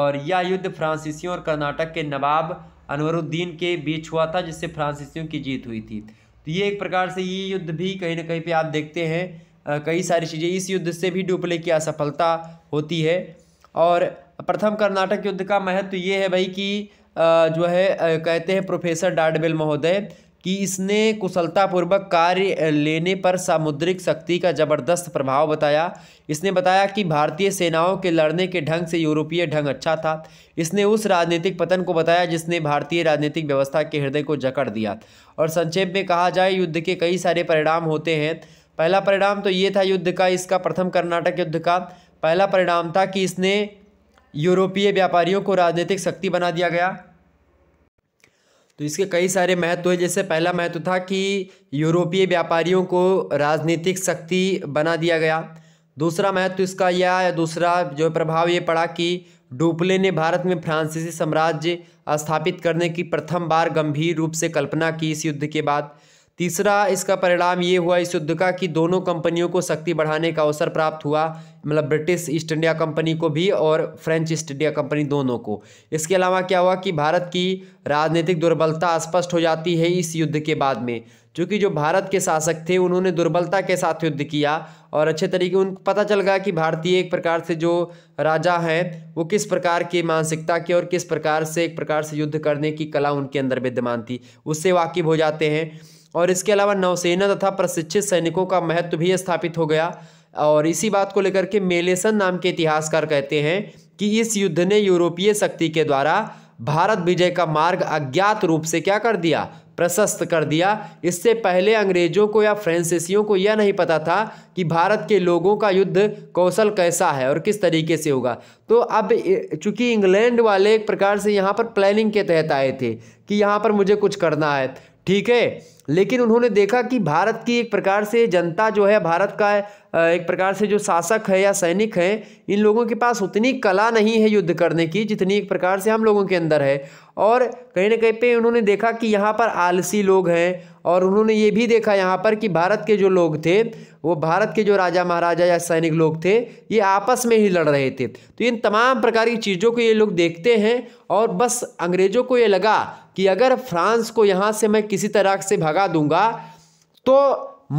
Speaker 1: और यह युद्ध फ्रांसीसियों और कर्नाटक के नवाब अनवरुद्दीन के बीच हुआ था जिससे फ्रांसीसियों की जीत हुई थी तो ये एक प्रकार से ये युद्ध भी कहीं ना कहीं पे आप देखते हैं कई सारी चीज़ें इस युद्ध से भी डुपले की असफलता होती है और प्रथम कर्नाटक युद्ध का महत्व ये है भाई कि जो है कहते हैं प्रोफेसर डाडबेल महोदय कि इसने कुशलतापूर्वक कार्य लेने पर सामुद्रिक शक्ति का जबरदस्त प्रभाव बताया इसने बताया कि भारतीय सेनाओं के लड़ने के ढंग से यूरोपीय ढंग अच्छा था इसने उस राजनीतिक पतन को बताया जिसने भारतीय राजनीतिक व्यवस्था के हृदय को जकड़ दिया और संक्षेप में कहा जाए युद्ध के कई सारे परिणाम होते हैं पहला परिणाम तो ये था युद्ध का इसका प्रथम कर्नाटक युद्ध का पहला परिणाम था कि इसने यूरोपीय व्यापारियों को राजनीतिक शक्ति बना दिया गया तो इसके कई सारे महत्व है जैसे पहला महत्व था कि यूरोपीय व्यापारियों को राजनीतिक शक्ति बना दिया गया दूसरा महत्व इसका यह दूसरा जो प्रभाव ये पड़ा कि डुपले ने भारत में फ्रांसीसी साम्राज्य स्थापित करने की प्रथम बार गंभीर रूप से कल्पना की इस युद्ध के बाद तीसरा इसका परिणाम ये हुआ इस युद्ध का कि दोनों कंपनियों को शक्ति बढ़ाने का अवसर प्राप्त हुआ मतलब ब्रिटिश ईस्ट इंडिया कंपनी को भी और फ्रेंच ईस्ट इंडिया कंपनी दोनों को इसके अलावा क्या हुआ कि भारत की राजनीतिक दुर्बलता स्पष्ट हो जाती है इस युद्ध के बाद में क्योंकि जो भारत के शासक थे उन्होंने दुर्बलता के साथ युद्ध किया और अच्छे तरीके उन पता चल गया कि भारतीय एक प्रकार से जो राजा हैं वो किस प्रकार की मानसिकता के और किस प्रकार से एक प्रकार से युद्ध करने की कला उनके अंदर विद्यमान थी उससे वाकिफ हो जाते हैं और इसके अलावा नौसेना तथा प्रशिक्षित सैनिकों का महत्व भी स्थापित हो गया और इसी बात को लेकर के मेलेसन नाम के इतिहासकार कहते हैं कि इस युद्ध ने यूरोपीय शक्ति के द्वारा भारत विजय का मार्ग अज्ञात रूप से क्या कर दिया प्रशस्त कर दिया इससे पहले अंग्रेजों को या फ्रांसीसियों को यह नहीं पता था कि भारत के लोगों का युद्ध कौशल कैसा है और किस तरीके से होगा तो अब चूंकि इंग्लैंड वाले एक प्रकार से यहाँ पर प्लानिंग के तहत आए थे कि यहाँ पर मुझे कुछ करना है ठीक है लेकिन उन्होंने देखा कि भारत की एक प्रकार से जनता जो है भारत का एक प्रकार से जो शासक है या सैनिक है इन लोगों के पास उतनी कला नहीं है युद्ध करने की जितनी एक प्रकार से हम लोगों के अंदर है और कहीं ना कहीं पे उन्होंने देखा कि यहाँ पर आलसी लोग हैं और उन्होंने ये भी देखा यहाँ पर कि भारत के जो लोग थे वो भारत के जो राजा महाराजा या सैनिक लोग थे ये आपस में ही लड़ रहे थे तो इन तमाम प्रकार की चीज़ों को ये लोग देखते हैं और बस अंग्रेज़ों को ये लगा कि अगर फ्रांस को यहाँ से मैं किसी तरह से भगा दूंगा तो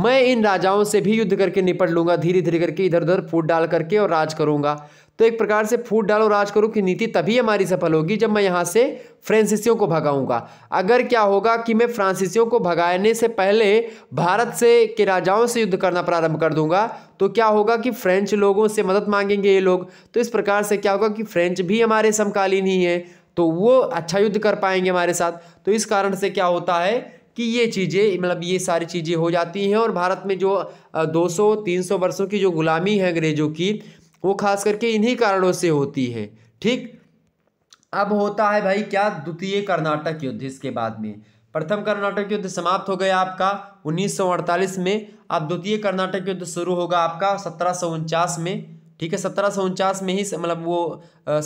Speaker 1: मैं इन राजाओं से भी युद्ध करके निपट लूंगा धीरे धीरे करके इधर उधर फूट डाल करके और राज करूंगा तो एक प्रकार से फूट डालो राज करूँ की नीति तभी हमारी सफल होगी जब मैं यहाँ से फ्रांसीसियों को भगाऊंगा अगर क्या होगा कि मैं फ्रांसीसियों को भगाने से पहले भारत से के राजाओं से युद्ध करना प्रारंभ कर दूंगा तो क्या होगा कि फ्रेंच लोगों से मदद मांगेंगे ये लोग तो इस प्रकार से क्या होगा कि फ्रेंच भी हमारे समकालीन ही हैं तो वो अच्छा युद्ध कर पाएंगे हमारे साथ तो इस कारण से क्या होता है कि ये चीज़ें मतलब ये सारी चीज़ें हो जाती हैं और भारत में जो 200-300 वर्षों की जो गुलामी है अंग्रेज़ों की वो खास करके इन्हीं कारणों से होती है ठीक अब होता है भाई क्या द्वितीय कर्नाटक युद्ध इसके बाद में प्रथम कर्नाटक युद्ध समाप्त हो गया आपका उन्नीस में अब द्वितीय कर्नाटक युद्ध शुरू होगा आपका सत्रह में ठीक है सत्रह में ही मतलब वो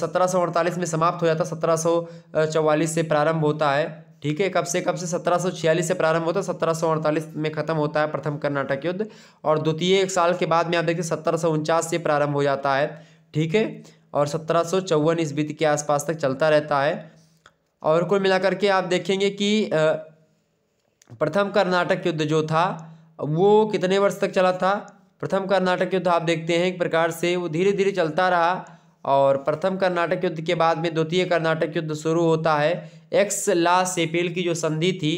Speaker 1: सत्रह में समाप्त हो जाता सत्रह चौवालीस से प्रारंभ होता है ठीक है कब से कब से सत्रह से प्रारंभ होता है सत्रह में ख़त्म होता है प्रथम कर्नाटक युद्ध और द्वितीय एक साल के बाद में आप देखिए सत्रह से प्रारंभ हो जाता है ठीक है और सत्रह सौ चौवन ईस्वी के आसपास तक चलता रहता है और कुल मिलाकर के आप देखेंगे कि प्रथम कर्नाटक युद्ध जो था वो कितने वर्ष तक चला था प्रथम कर्नाटक युद्ध आप देखते हैं एक प्रकार से वो धीरे धीरे चलता रहा और प्रथम कर्नाटक युद्ध के बाद में द्वितीय कर्नाटक युद्ध शुरू होता है एक्स ला सेपेल की जो संधि थी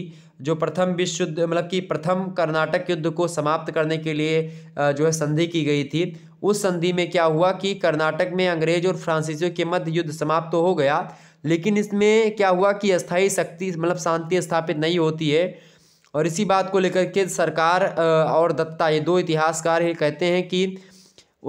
Speaker 1: जो प्रथम विश्व युद्ध मतलब कि प्रथम कर्नाटक युद्ध को समाप्त करने के लिए जो है संधि की गई थी उस संधि में क्या हुआ कि कर्नाटक में अंग्रेज और फ्रांसीसियों के मध्य युद्ध समाप्त तो हो गया लेकिन इसमें क्या हुआ कि अस्थायी शक्ति मतलब शांति स्थापित नहीं होती है और इसी बात को लेकर के सरकार और दत्ता ये दो इतिहासकार ही कहते हैं कि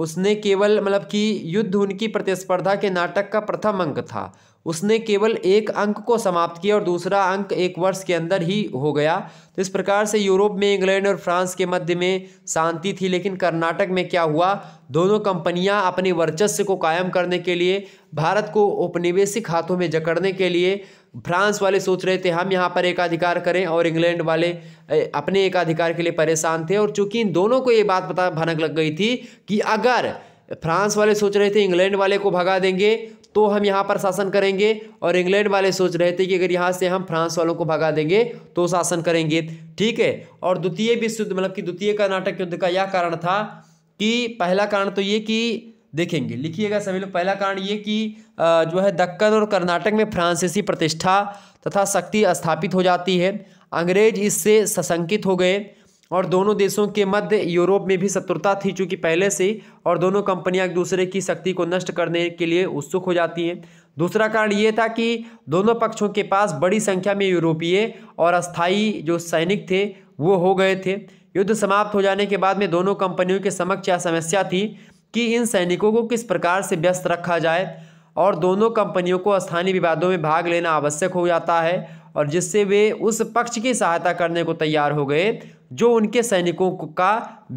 Speaker 1: उसने केवल मतलब कि युद्ध उनकी प्रतिस्पर्धा के नाटक का प्रथम अंक था उसने केवल एक अंक को समाप्त किया और दूसरा अंक एक वर्ष के अंदर ही हो गया तो इस प्रकार से यूरोप में इंग्लैंड और फ्रांस के मध्य में शांति थी लेकिन कर्नाटक में क्या हुआ दोनों कंपनियां अपने वर्चस्व को कायम करने के लिए भारत को औपनिवेशिक हाथों में जकड़ने के लिए फ्रांस वाले सोच रहे थे हम यहाँ पर एकाधिकार करें और इंग्लैंड वाले अपने एकाधिकार के लिए परेशान थे और चूंकि इन दोनों को ये बात पता भनक लग गई थी कि अगर फ्रांस वाले सोच रहे थे इंग्लैंड वाले को भगा देंगे तो हम यहाँ पर शासन करेंगे और इंग्लैंड वाले सोच रहे थे कि अगर यहाँ से हम फ्रांस वालों को भगा देंगे तो शासन करेंगे ठीक है और द्वितीय विश्व युद्ध मतलब कि द्वितीय कर्नाटक युद्ध का यह कारण था कि पहला कारण तो ये कि देखेंगे हम्म। लिखिएगा सभी लोग पहला कारण ये कि जो है दक्कन और कर्नाटक में फ्रांसीसी प्रतिष्ठा तथा शक्ति स्थापित हो जाती है अंग्रेज इससे सशंकित हो गए और दोनों देशों के मध्य यूरोप में भी शत्रुता थी चूँकि पहले से और दोनों कंपनियां एक दूसरे की शक्ति को नष्ट करने के लिए उत्सुक हो जाती हैं दूसरा कारण ये था कि दोनों पक्षों के पास बड़ी संख्या में यूरोपीय और अस्थाई जो सैनिक थे वो हो गए थे युद्ध समाप्त हो जाने के बाद में दोनों कंपनियों के समक्ष यह समस्या थी कि इन सैनिकों को किस प्रकार से व्यस्त रखा जाए और दोनों कंपनियों को स्थानीय विवादों में भाग लेना आवश्यक हो जाता है और जिससे वे उस पक्ष की सहायता करने को तैयार हो गए जो उनके सैनिकों का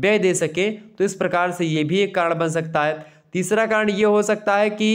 Speaker 1: व्यय दे सके तो इस प्रकार से ये भी एक कारण बन सकता है तीसरा कारण ये हो सकता है कि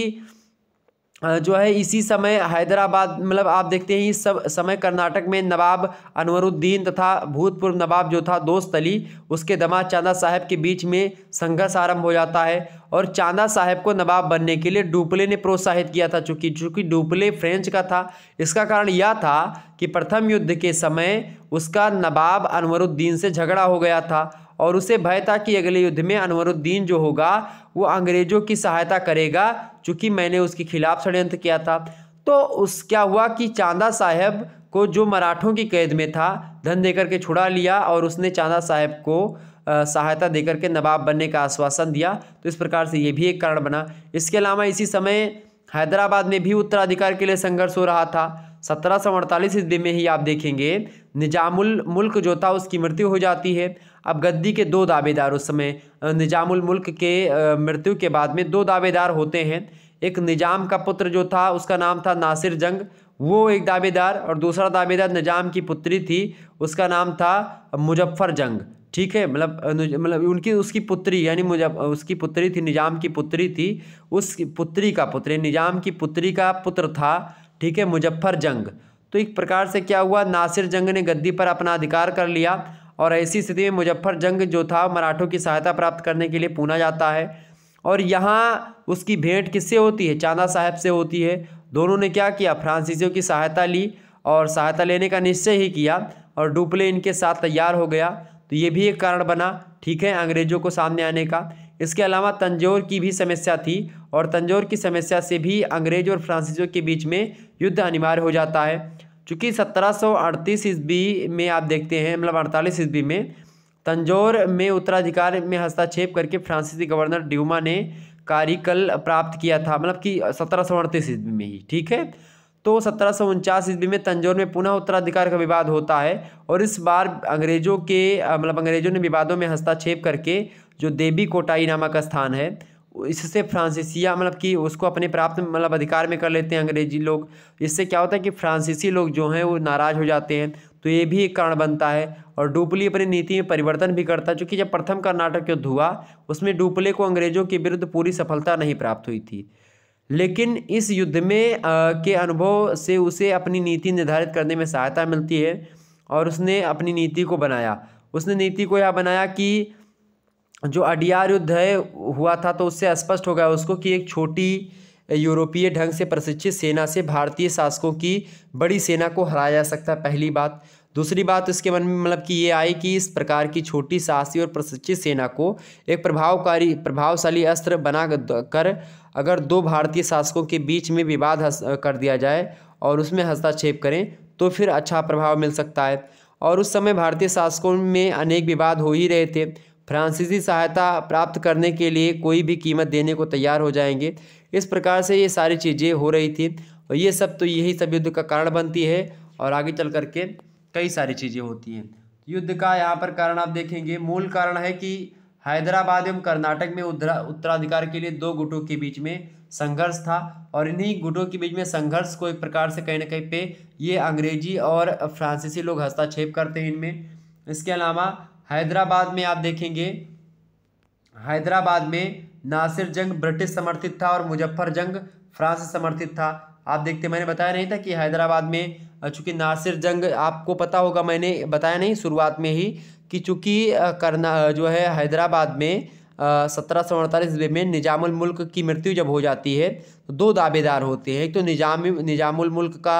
Speaker 1: जो है इसी समय हैदराबाद मतलब आप देखते हैं इस सब समय कर्नाटक में नवाब अनवरुद्दीन तथा भूतपूर्व नवाब जो था दोस्त अली उसके दमा चांदा साहब के बीच में संघर्ष आरंभ हो जाता है और चांदा साहब को नवाब बनने के लिए डुपले ने प्रोत्साहित किया था चूँकि चूँकि डुपले फ्रेंच का था इसका कारण यह था कि प्रथम युद्ध के समय उसका नवाब अनवरुद्दीन से झगड़ा हो गया था और उसे भय था कि अगले युद्ध में अनवरुद्दीन जो होगा वो अंग्रेज़ों की सहायता करेगा चूँकि मैंने उसके खिलाफ षडयंत्र किया था तो उस क्या हुआ कि चांदा साहब को जो मराठों की कैद में था धन देकर के छुड़ा लिया और उसने चांदा साहब को सहायता देकर के नवाब बनने का आश्वासन दिया तो इस प्रकार से ये भी एक कारण बना इसके अलावा इसी समय हैदराबाद में भी उत्तराधिकार के लिए संघर्ष हो रहा था सत्रह सौ अड़तालीस ईस्वी में ही आप देखेंगे निजामुल मुल्क जो था उसकी मृत्यु हो जाती है अब गद्दी के दो दावेदार उस समय निजामुल मुल्क के मृत्यु के बाद में दो दावेदार होते हैं एक निजाम का पुत्र जो था उसका नाम था नासिर जंग वो एक दावेदार और दूसरा दावेदार निजाम की पुत्री थी उसका नाम था मुजफ्फ़र जंग ठीक है मतलब मतलब उनकी उसकी पुत्री यानी मुजब उसकी पुत्री थी निजाम की पुत्री थी उस पुत्री का पुत्र निजाम की पुत्री का पुत्र था ठीक है मुजफ्फ़र जंग तो एक प्रकार से क्या हुआ नासिर जंग ने गद्दी पर अपना अधिकार कर लिया और ऐसी स्थिति में मुजफ्फर जंग जो था मराठों की सहायता प्राप्त करने के लिए पूना जाता है और यहाँ उसकी भेंट किससे होती है चांदा साहब से होती है दोनों ने क्या किया फ्रांसीसियों की सहायता ली और सहायता लेने का निश्चय ही किया और डुपले इनके साथ तैयार हो गया तो ये भी एक कारण बना ठीक है अंग्रेज़ों को सामने आने का इसके अलावा तंजोर की भी समस्या थी और तंजोर की समस्या से भी अंग्रेज और फ्रांसीसियों के बीच में युद्ध अनिवार्य हो जाता है चूँकि सत्रह सौ अड़तीस ईस्वी में आप देखते हैं मतलब अड़तालीस ईस्वी में तंजौर में उत्तराधिकार में हस्ताक्षेप करके फ्रांसीसी गवर्नर ड्यूमा ने कारिकल प्राप्त किया था मतलब कि सत्रह सौ अड़तीस ईस्वी में ही ठीक है तो सत्रह सौ उनचास ईस्वी में तंजौर में पुनः उत्तराधिकार का विवाद होता है और इस बार अंग्रेज़ों के मतलब अंग्रेज़ों ने विवादों में हस्ताक्षेप करके जो देवी कोटाई नामक स्थान है इससे फ्रांसीसिया मतलब कि उसको अपने प्राप्त मतलब अधिकार में कर लेते हैं अंग्रेजी लोग इससे क्या होता है कि फ्रांसीसी लोग जो हैं वो नाराज़ हो जाते हैं तो ये भी एक कारण बनता है और डुपली अपनी नीति में परिवर्तन भी करता है चूँकि जब प्रथम कर्नाटक युद्ध हुआ उसमें डुपले को अंग्रेज़ों के विरुद्ध पूरी सफलता नहीं प्राप्त हुई थी लेकिन इस युद्ध में आ, के अनुभव से उसे अपनी नीति निर्धारित करने में सहायता मिलती है और उसने अपनी नीति को बनाया उसने नीति को यह बनाया कि जो अडियार युद्ध है हुआ था तो उससे स्पष्ट हो गया उसको कि एक छोटी यूरोपीय ढंग से प्रशिक्षित सेना से भारतीय शासकों की बड़ी सेना को हराया जा सकता है पहली बात दूसरी बात उसके मन में मतलब कि ये आई कि इस प्रकार की छोटी साहसी और प्रशिक्षित सेना को एक प्रभावकारी प्रभावशाली अस्त्र बना कर अगर दो भारतीय शासकों के बीच में विवाद कर दिया जाए और उसमें हस्तक्षेप करें तो फिर अच्छा प्रभाव मिल सकता है और उस समय भारतीय शासकों में अनेक विवाद हो ही रहे थे फ्रांसीसी सहायता प्राप्त करने के लिए कोई भी कीमत देने को तैयार हो जाएंगे इस प्रकार से ये सारी चीज़ें हो रही थी और ये सब तो यही सब युद्ध का कारण बनती है और आगे चल कर के कई सारी चीज़ें होती हैं युद्ध का यहाँ पर कारण आप देखेंगे मूल कारण है कि हैदराबाद एवं कर्नाटक में उत्तराधिकार के लिए दो गुटों के बीच में संघर्ष था और इन्हीं गुटों के बीच में संघर्ष को एक प्रकार से कहीं ना कहीं पे ये अंग्रेजी और फ्रांसीसी लोग हस्ताक्षेप करते हैं इनमें इसके अलावा हैदराबाद में आप देखेंगे हैदराबाद में नासिर जंग ब्रिटिश समर्थित था और मुजफ्फर जंग फ्रांस समर्थित था आप देखते मैंने बताया नहीं था कि हैदराबाद में चूँकि नासिर जंग आपको पता होगा मैंने बताया नहीं शुरुआत में ही कि चूँकि करना जो है हैदराबाद में सत्रह सौ अड़तालीस ईस्वी में निजामुल मुल्क की मृत्यु जब हो जाती है तो दो दावेदार होते हैं एक तो निजाम निजामुल मुल्क का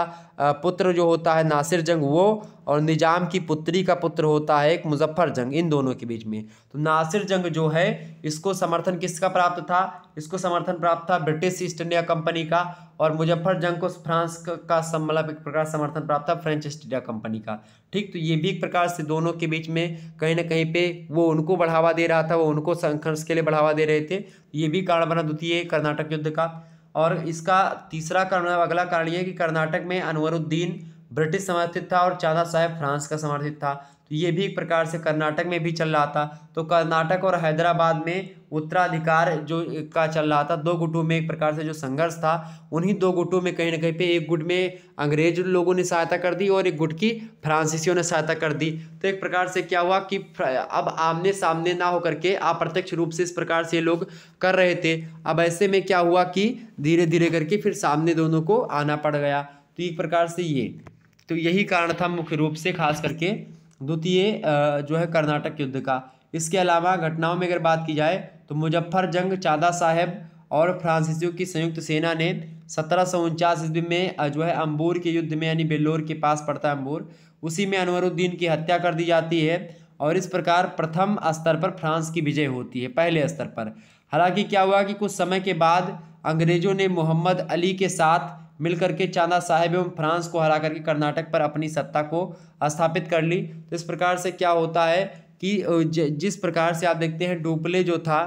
Speaker 1: पुत्र जो होता है नासिर जंग वो और निज़ाम की पुत्री का पुत्र होता है एक मुजफ्फ़र जंग इन दोनों के बीच में तो नासिर जंग जो है इसको समर्थन किसका प्राप्त था इसको समर्थन प्राप्त था ब्रिटिश ईस्ट इंडिया कंपनी का और मुजफ्फ़र जंग को फ्रांस का मतलब एक प्रकार समर्थन प्राप्त था फ्रेंच ईस्ट इंडिया कंपनी का ठीक तो ये भी एक प्रकार से दोनों के बीच में कहीं ना कहीं पे वो उनको बढ़ावा दे रहा था वो उनको संघर्ष के लिए बढ़ावा दे रहे थे ये भी कारण बना द्वितीय कर्नाटक युद्ध का और इसका तीसरा कारण अगला कारण ये कि कर्नाटक में अनवरुद्दीन ब्रिटिश समर्थित था और चाचा साहेब फ्रांस का समर्थित था तो ये भी एक प्रकार से कर्नाटक में भी चल रहा था तो कर्नाटक और हैदराबाद में उत्तराधिकार जो का चल रहा था दो गुटों में एक प्रकार से जो संघर्ष था उन्हीं दो गुटों में कहीं ना कहीं पे एक गुट में अंग्रेज लोगों ने सहायता कर दी और एक गुट की फ्रांसीसियों ने सहायता कर दी तो एक प्रकार से क्या हुआ कि अब आमने सामने ना होकर के अप्रत्यक्ष रूप से इस प्रकार से लोग कर रहे थे अब ऐसे में क्या हुआ कि धीरे धीरे करके फिर सामने दोनों को आना पड़ गया तो एक प्रकार से ये तो यही कारण था मुख्य रूप से खास करके द्वितीय जो है कर्नाटक युद्ध का इसके अलावा घटनाओं में अगर बात की जाए तो मुजफ्फर जंग चादा साहेब और फ्रांसीसियों की संयुक्त सेना ने सत्रह सौ उनचास ईस्वी में जो है अम्बूर के युद्ध में यानी बेलोर के पास पड़ता है अम्बूर उसी में अनवरुद्दीन की हत्या कर दी जाती है और इस प्रकार प्रथम स्तर पर फ्रांस की विजय होती है पहले स्तर पर हालांकि क्या हुआ कि कुछ समय के बाद अंग्रेज़ों ने मोहम्मद अली के साथ मिलकर के चांदा साहेब एवं फ्रांस को हरा करके कर्नाटक पर अपनी सत्ता को स्थापित कर ली तो इस प्रकार से क्या होता है कि जिस प्रकार से आप देखते हैं डोपले जो था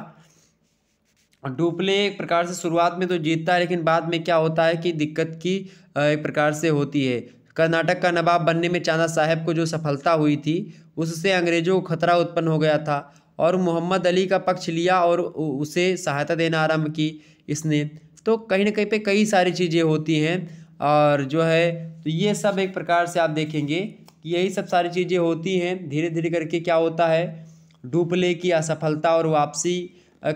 Speaker 1: डुपले एक प्रकार से शुरुआत में तो जीतता है लेकिन बाद में क्या होता है कि दिक्कत की एक प्रकार से होती है कर्नाटक का नवाब बनने में चांदा साहेब को जो सफलता हुई थी उससे अंग्रेज़ों को खतरा उत्पन्न हो गया था और मोहम्मद अली का पक्ष लिया और उसे सहायता देना आरम्भ की इसने तो कहीं ना कहीं पे कई सारी चीज़ें होती हैं और जो है तो ये सब एक प्रकार से आप देखेंगे कि यही सब सारी चीज़ें होती हैं धीरे धीरे करके क्या होता है डुपले की असफलता और वापसी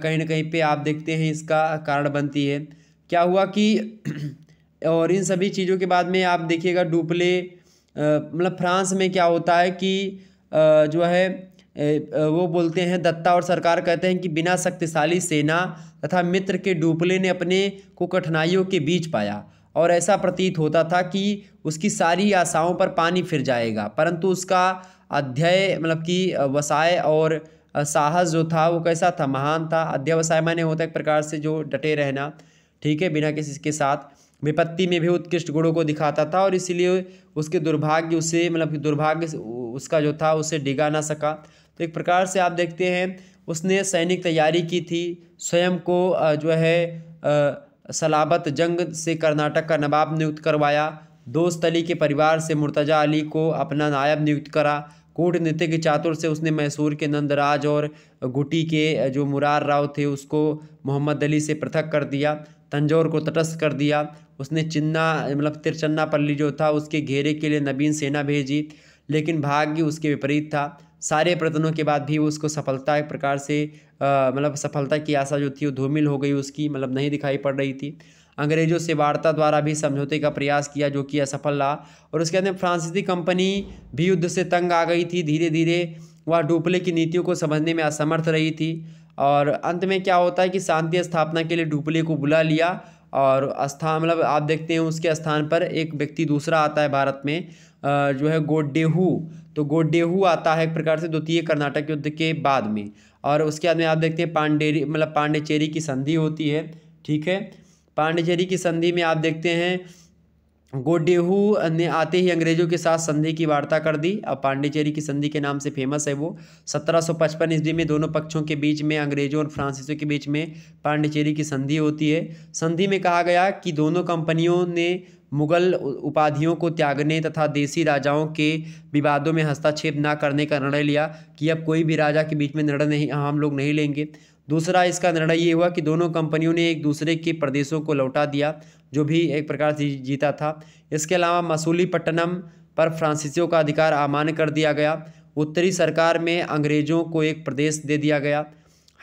Speaker 1: कहीं ना कहीं पे आप देखते हैं इसका कारण बनती है क्या हुआ कि *clears throat* और इन सभी चीज़ों के बाद में आप देखिएगा डुपले मतलब फ्रांस में क्या होता है कि जो है वो बोलते हैं दत्ता और सरकार कहते हैं कि बिना शक्तिशाली सेना तथा मित्र के डुपले ने अपने को कठिनाइयों के बीच पाया और ऐसा प्रतीत होता था कि उसकी सारी आशाओं पर पानी फिर जाएगा परंतु उसका अध्यय मतलब कि वसाय और साहस जो था वो कैसा था महान था अध्यवसाय माने होता एक प्रकार से जो डटे रहना ठीक है बिना किसी के साथ विपत्ति में भी उत्कृष्ट गुणों को दिखाता था और इसलिए उसके दुर्भाग्य उसे मतलब कि दुर्भाग्य उसका जो था उसे डिगा ना सका तो एक प्रकार से आप देखते हैं उसने सैनिक तैयारी की थी स्वयं को जो है सलाबत जंग से कर्नाटक का नवाब नियुक्त करवाया दोस्त अली के परिवार से मुर्तजा अली को अपना नायब नियुक्त करा कूटनीतिक चातुर से उसने मैसूर के नंदराज और गुटी के जो मुरार राव थे उसको मोहम्मद अली से पृथक कर दिया तंजौर को तटस्थ कर दिया उसने चिन्ना मतलब तिरचन्नापल्ली जो था उसके घेरे के लिए नबीन सेना भेजी लेकिन भाग्य उसके विपरीत था सारे प्रयत्नों के बाद भी उसको सफलता प्रकार से मतलब सफलता की आशा जो थी वो धूमिल हो गई उसकी मतलब नहीं दिखाई पड़ रही थी अंग्रेजों से वार्ता द्वारा भी समझौते का प्रयास किया जो कि असफल रहा और उसके अंदर फ्रांसीसी कंपनी भी युद्ध से तंग आ गई थी धीरे धीरे वह डुपले की नीतियों को समझने में असमर्थ रही थी और अंत में क्या होता है कि शांति स्थापना के लिए डुपले को बुला लिया और स्थान मतलब आप देखते हैं उसके स्थान पर एक व्यक्ति दूसरा आता है भारत में जो है गोडेहू तो गोडेहू आता है एक प्रकार से द्वितीय कर्नाटक युद्ध के बाद में और उसके बाद में आप देखते हैं पांडेरी मतलब पांडेचेरी की संधि होती है ठीक है पांडेचेरी की संधि में आप देखते हैं गोडेहू ने आते ही अंग्रेजों के साथ संधि की वार्ता कर दी अब पांडिचेरी की संधि के नाम से फेमस है वो 1755 ईस्वी में दोनों पक्षों के बीच में अंग्रेजों और फ्रांसीसों के बीच में पांडिचेरी की संधि होती है संधि में कहा गया कि दोनों कंपनियों ने मुगल उपाधियों को त्यागने तथा देसी राजाओं के विवादों में हस्तक्षेप ना करने का निर्णय लिया कि अब कोई भी राजा के बीच में निर्णय नहीं हम लोग नहीं लेंगे दूसरा इसका निर्णय ये हुआ कि दोनों कंपनियों ने एक दूसरे के प्रदेशों को लौटा दिया जो भी एक प्रकार से जीता था इसके अलावा मसूलीपट्टनम पर फ्रांसीसियों का अधिकार आमान कर दिया गया उत्तरी सरकार में अंग्रेज़ों को एक प्रदेश दे दिया गया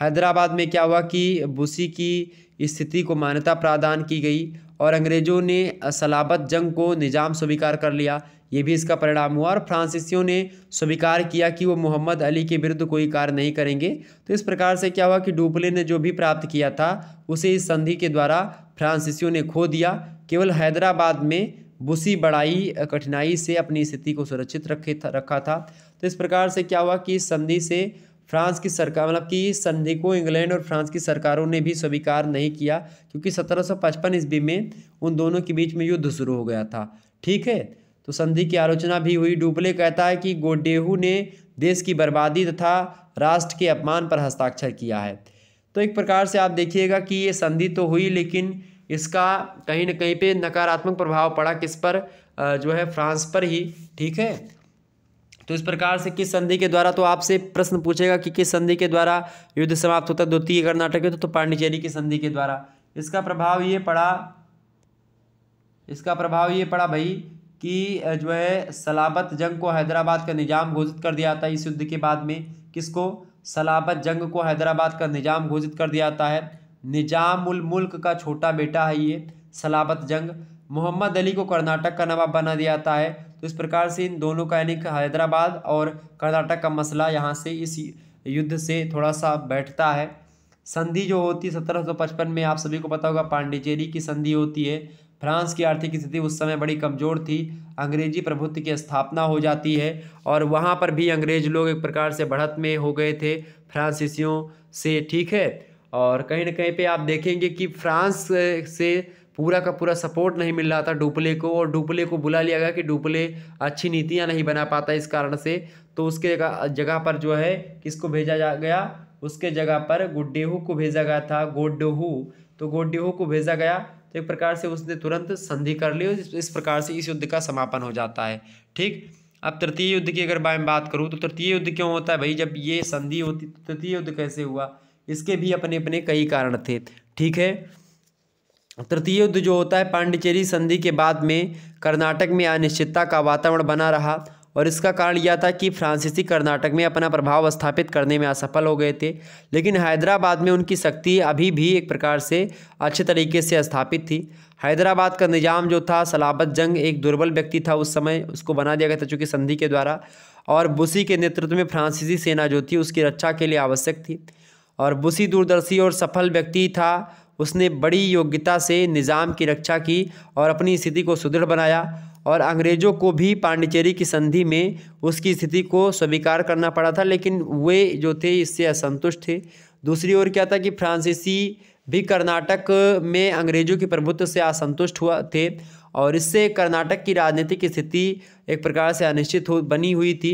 Speaker 1: हैदराबाद में क्या हुआ कि बुसी की स्थिति को मान्यता प्रदान की गई और अंग्रेज़ों ने सलाबत जंग को निज़ाम स्वीकार कर लिया ये भी इसका परिणाम हुआ और फ्रांसीसियों ने स्वीकार किया कि वो मोहम्मद अली के विरुद्ध कोई कार्य नहीं करेंगे तो इस प्रकार से क्या हुआ कि डुपले ने जो भी प्राप्त किया था उसे इस संधि के द्वारा फ्रांसीसियों ने खो दिया केवल हैदराबाद में बुसी बड़ाई कठिनाई से अपनी स्थिति को सुरक्षित रखे था, रखा था तो इस प्रकार से क्या हुआ कि इस संधि से फ्रांस की सरकार मतलब कि संधि को इंग्लैंड और फ्रांस की सरकारों ने भी स्वीकार नहीं किया क्योंकि 1755 ईस्वी में उन दोनों के बीच में युद्ध शुरू हो गया था ठीक है तो संधि की आलोचना भी हुई डुबले कहता है कि गोडेहू ने देश की बर्बादी तथा राष्ट्र के अपमान पर हस्ताक्षर किया है तो एक प्रकार से आप देखिएगा कि ये संधि तो हुई लेकिन इसका कहीं ना कहीं पे नकारात्मक प्रभाव पड़ा किस पर जो है फ्रांस पर ही ठीक है तो इस प्रकार से किस संधि के द्वारा तो आपसे प्रश्न पूछेगा कि किस संधि के द्वारा युद्ध समाप्त होता द्वितीय कर्नाटक युद्ध तो पांडिचेरी की संधि के द्वारा इसका प्रभाव ये पड़ा इसका प्रभाव ये पड़ा भाई कि जो है सलाबत जंग को हैदराबाद का निज़ाम घोषित कर दिया था इस युद्ध के बाद में किसको सलाबत जंग को हैदराबाद का निज़ाम घोषित कर दिया जाता है निजाम उल मुल्क का छोटा बेटा है ये सलाबत जंग मोहम्मद अली को कर्नाटक का नवाब बना दिया जाता है तो इस प्रकार से इन दोनों का यानी हैदराबाद और कर्नाटक का मसला यहाँ से इस युद्ध से थोड़ा सा बैठता है संधि जो होती है सत्रह में आप सभी को पता होगा पांडिचेरी की संधि होती है फ्रांस की आर्थिक स्थिति उस समय बड़ी कमज़ोर थी अंग्रेजी प्रभुत्व की स्थापना हो जाती है और वहाँ पर भी अंग्रेज लोग एक प्रकार से बढ़त में हो गए थे फ्रांसीसियों से ठीक है और कहीं ना कहीं पे आप देखेंगे कि फ्रांस से पूरा का पूरा सपोर्ट नहीं मिल रहा था डुपले को और डुपले को बुला लिया गया कि डुपले अच्छी नीतियाँ नहीं बना पाता इस कारण से तो उसके जगह पर जो है किसको भेजा जा गया उसके जगह पर गुड्डेहू को भेजा गया था गोड्डेहू तो गोड्डेहू को भेजा गया तो एक प्रकार से उसने तुरंत संधि कर ली और इस प्रकार से इस युद्ध का समापन हो जाता है ठीक अब तृतीय युद्ध की अगर मैं बात करूँ तो तृतीय युद्ध क्यों होता है भाई जब ये संधि होती तृतीय युद्ध कैसे हुआ इसके भी अपने अपने कई कारण थे ठीक है तृतीय युद्ध जो होता है पांडिचेरी संधि के बाद में कर्नाटक में अनिश्चितता का वातावरण बना रहा और इसका कारण यह था कि फ्रांसीसी कर्नाटक में अपना प्रभाव स्थापित करने में असफल हो गए थे लेकिन हैदराबाद में उनकी शक्ति अभी भी एक प्रकार से अच्छे तरीके से स्थापित थी हैदराबाद का निज़ाम जो था सलाबत जंग एक दुर्बल व्यक्ति था उस समय उसको बना दिया गया था चूँकि संधि के द्वारा और बुसी के नेतृत्व में फ्रांसीसी सेना जो थी उसकी रक्षा के लिए आवश्यक थी और बुसी दूरदर्शी और सफल व्यक्ति था उसने बड़ी योग्यता से निज़ाम की रक्षा की और अपनी स्थिति को सुदृढ़ बनाया और अंग्रेज़ों को भी पांडिचेरी की संधि में उसकी स्थिति को स्वीकार करना पड़ा था लेकिन वे जो थे इससे असंतुष्ट थे दूसरी ओर क्या था कि फ्रांसीसी भी कर्नाटक में अंग्रेज़ों के प्रभुत्व से असंतुष्ट हुआ थे और इससे कर्नाटक की राजनीतिक स्थिति एक प्रकार से अनिश्चित हो बनी हुई थी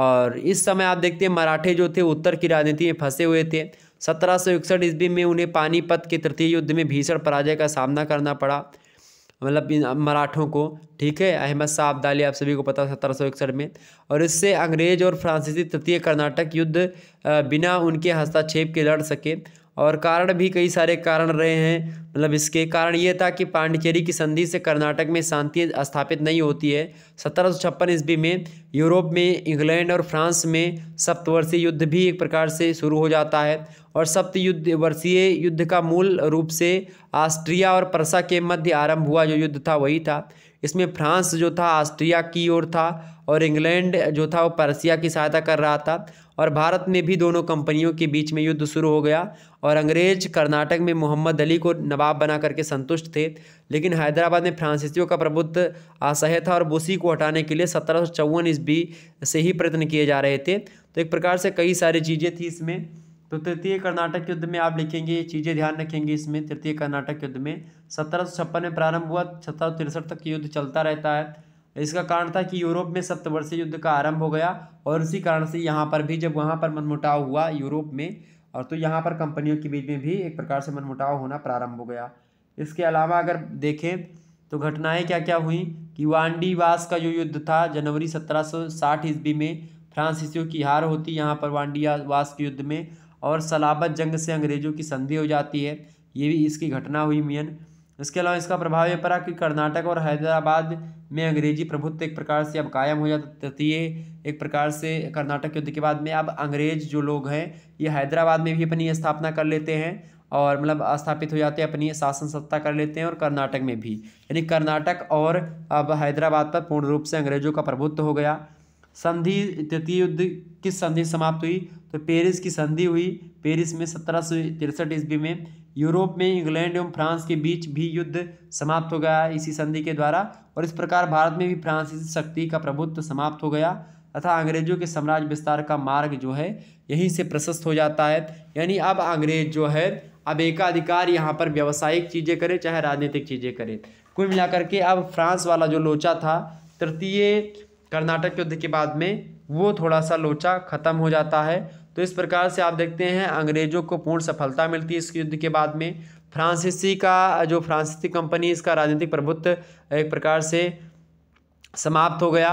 Speaker 1: और इस समय आप देखते हैं मराठे जो थे उत्तर की राजनीति में फंसे हुए थे सत्रह सौ इकसठ ईस्वी में उन्हें पानीपत के तृतीय युद्ध में भीषण पराजय का सामना करना पड़ा मतलब मराठों को ठीक है अहमद शाह अब्दाली आप सभी को पता सत्रह सौ इकसठ में और इससे अंग्रेज और फ्रांसीसी तृतीय कर्नाटक युद्ध बिना उनके हस्ताक्षेप के लड़ सके और कारण भी कई सारे कारण रहे हैं मतलब इसके कारण ये था कि पांडिचेरी की संधि से कर्नाटक में शांति स्थापित नहीं होती है सत्रह सौ छप्पन ईस्वी में यूरोप में इंग्लैंड और फ्रांस में सप्तवर्षीय युद्ध भी एक प्रकार से शुरू हो जाता है और सप्त युद्ध वर्षीय युद्ध का मूल रूप से ऑस्ट्रिया और परसा के मध्य आरंभ हुआ जो युद्ध था वही था इसमें फ्रांस जो था ऑस्ट्रिया की ओर था और इंग्लैंड जो था वो परसिया की सहायता कर रहा था और भारत में भी दोनों कंपनियों के बीच में युद्ध शुरू हो गया और अंग्रेज कर्नाटक में मोहम्मद अली को नवाब बना करके संतुष्ट थे लेकिन हैदराबाद में फ्रांसीसियों का प्रभुत्व असह्य था और बोसी को हटाने के लिए सत्रह सौ चौवन ईस्वी से ही प्रयत्न किए जा रहे थे तो एक प्रकार से कई सारी चीज़ें थी इसमें तो तृतीय कर्नाटक युद्ध में आप लिखेंगे ये चीज़ें ध्यान रखेंगे इसमें तृतीय कर्नाटक युद्ध में सत्रह सौ छप्पन में प्रारंभ हुआ सत्रह तिरसठ तक युद्ध चलता रहता है इसका कारण था कि यूरोप में सप्तवर्षीय युद्ध का आरंभ हो गया और इसी कारण से यहाँ पर भी जब वहाँ पर मनमुटाव हुआ यूरोप में और तो यहाँ पर कंपनियों के बीच में भी एक प्रकार से मनमुटाव होना प्रारंभ हो गया इसके अलावा अगर देखें तो घटनाएं क्या क्या हुई कि वांडीवास का जो युद्ध था जनवरी 1760 ईस्वी में फ्रांसीसियों की हार होती यहाँ पर वांडीवास के युद्ध में और सलाबत जंग से अंग्रेज़ों की संधि हो जाती है ये भी इसकी घटना हुई मियन इसके अलावा इसका प्रभाव ये पड़ा कि कर्नाटक और हैदराबाद में अंग्रेजी प्रभुत्व एक प्रकार से अब कायम हो जाता है एक प्रकार से कर्नाटक युद्ध के बाद में अब अंग्रेज जो लोग हैं ये हैदराबाद में भी अपनी स्थापना कर लेते हैं और मतलब स्थापित हो जाते हैं अपनी शासन सत्ता कर लेते हैं और कर्नाटक में भी यानी कर्नाटक और अब हैदराबाद पर पूर्ण रूप से अंग्रेज़ों का प्रभुत्व हो गया संधि तृतीय युद्ध किस संधि समाप्त हुई तो पेरिस की संधि हुई पेरिस में सत्रह सौ तिरसठ ईस्वी में यूरोप में इंग्लैंड एवं फ्रांस के बीच भी युद्ध समाप्त हो गया इसी संधि के द्वारा और इस प्रकार भारत में भी फ्रांसीसी शक्ति का प्रभुत्व समाप्त हो गया तथा अंग्रेजों के साम्राज्य विस्तार का मार्ग जो है यहीं से प्रशस्त हो जाता है यानी अब अंग्रेज जो है अब एकाधिकार यहाँ पर व्यावसायिक चीज़ें करे चाहे राजनीतिक चीज़ें करे कुल मिलाकर के अब फ्रांस वाला जो लोचा था तृतीय कर्नाटक युद्ध के बाद में वो थोड़ा सा लोचा ख़त्म हो जाता है तो इस प्रकार से आप देखते हैं अंग्रेज़ों को पूर्ण सफलता मिलती है इस युद्ध के बाद में फ्रांसीसी का जो फ्रांसीसी कंपनी इसका राजनीतिक प्रभुत्व एक प्रकार से समाप्त हो गया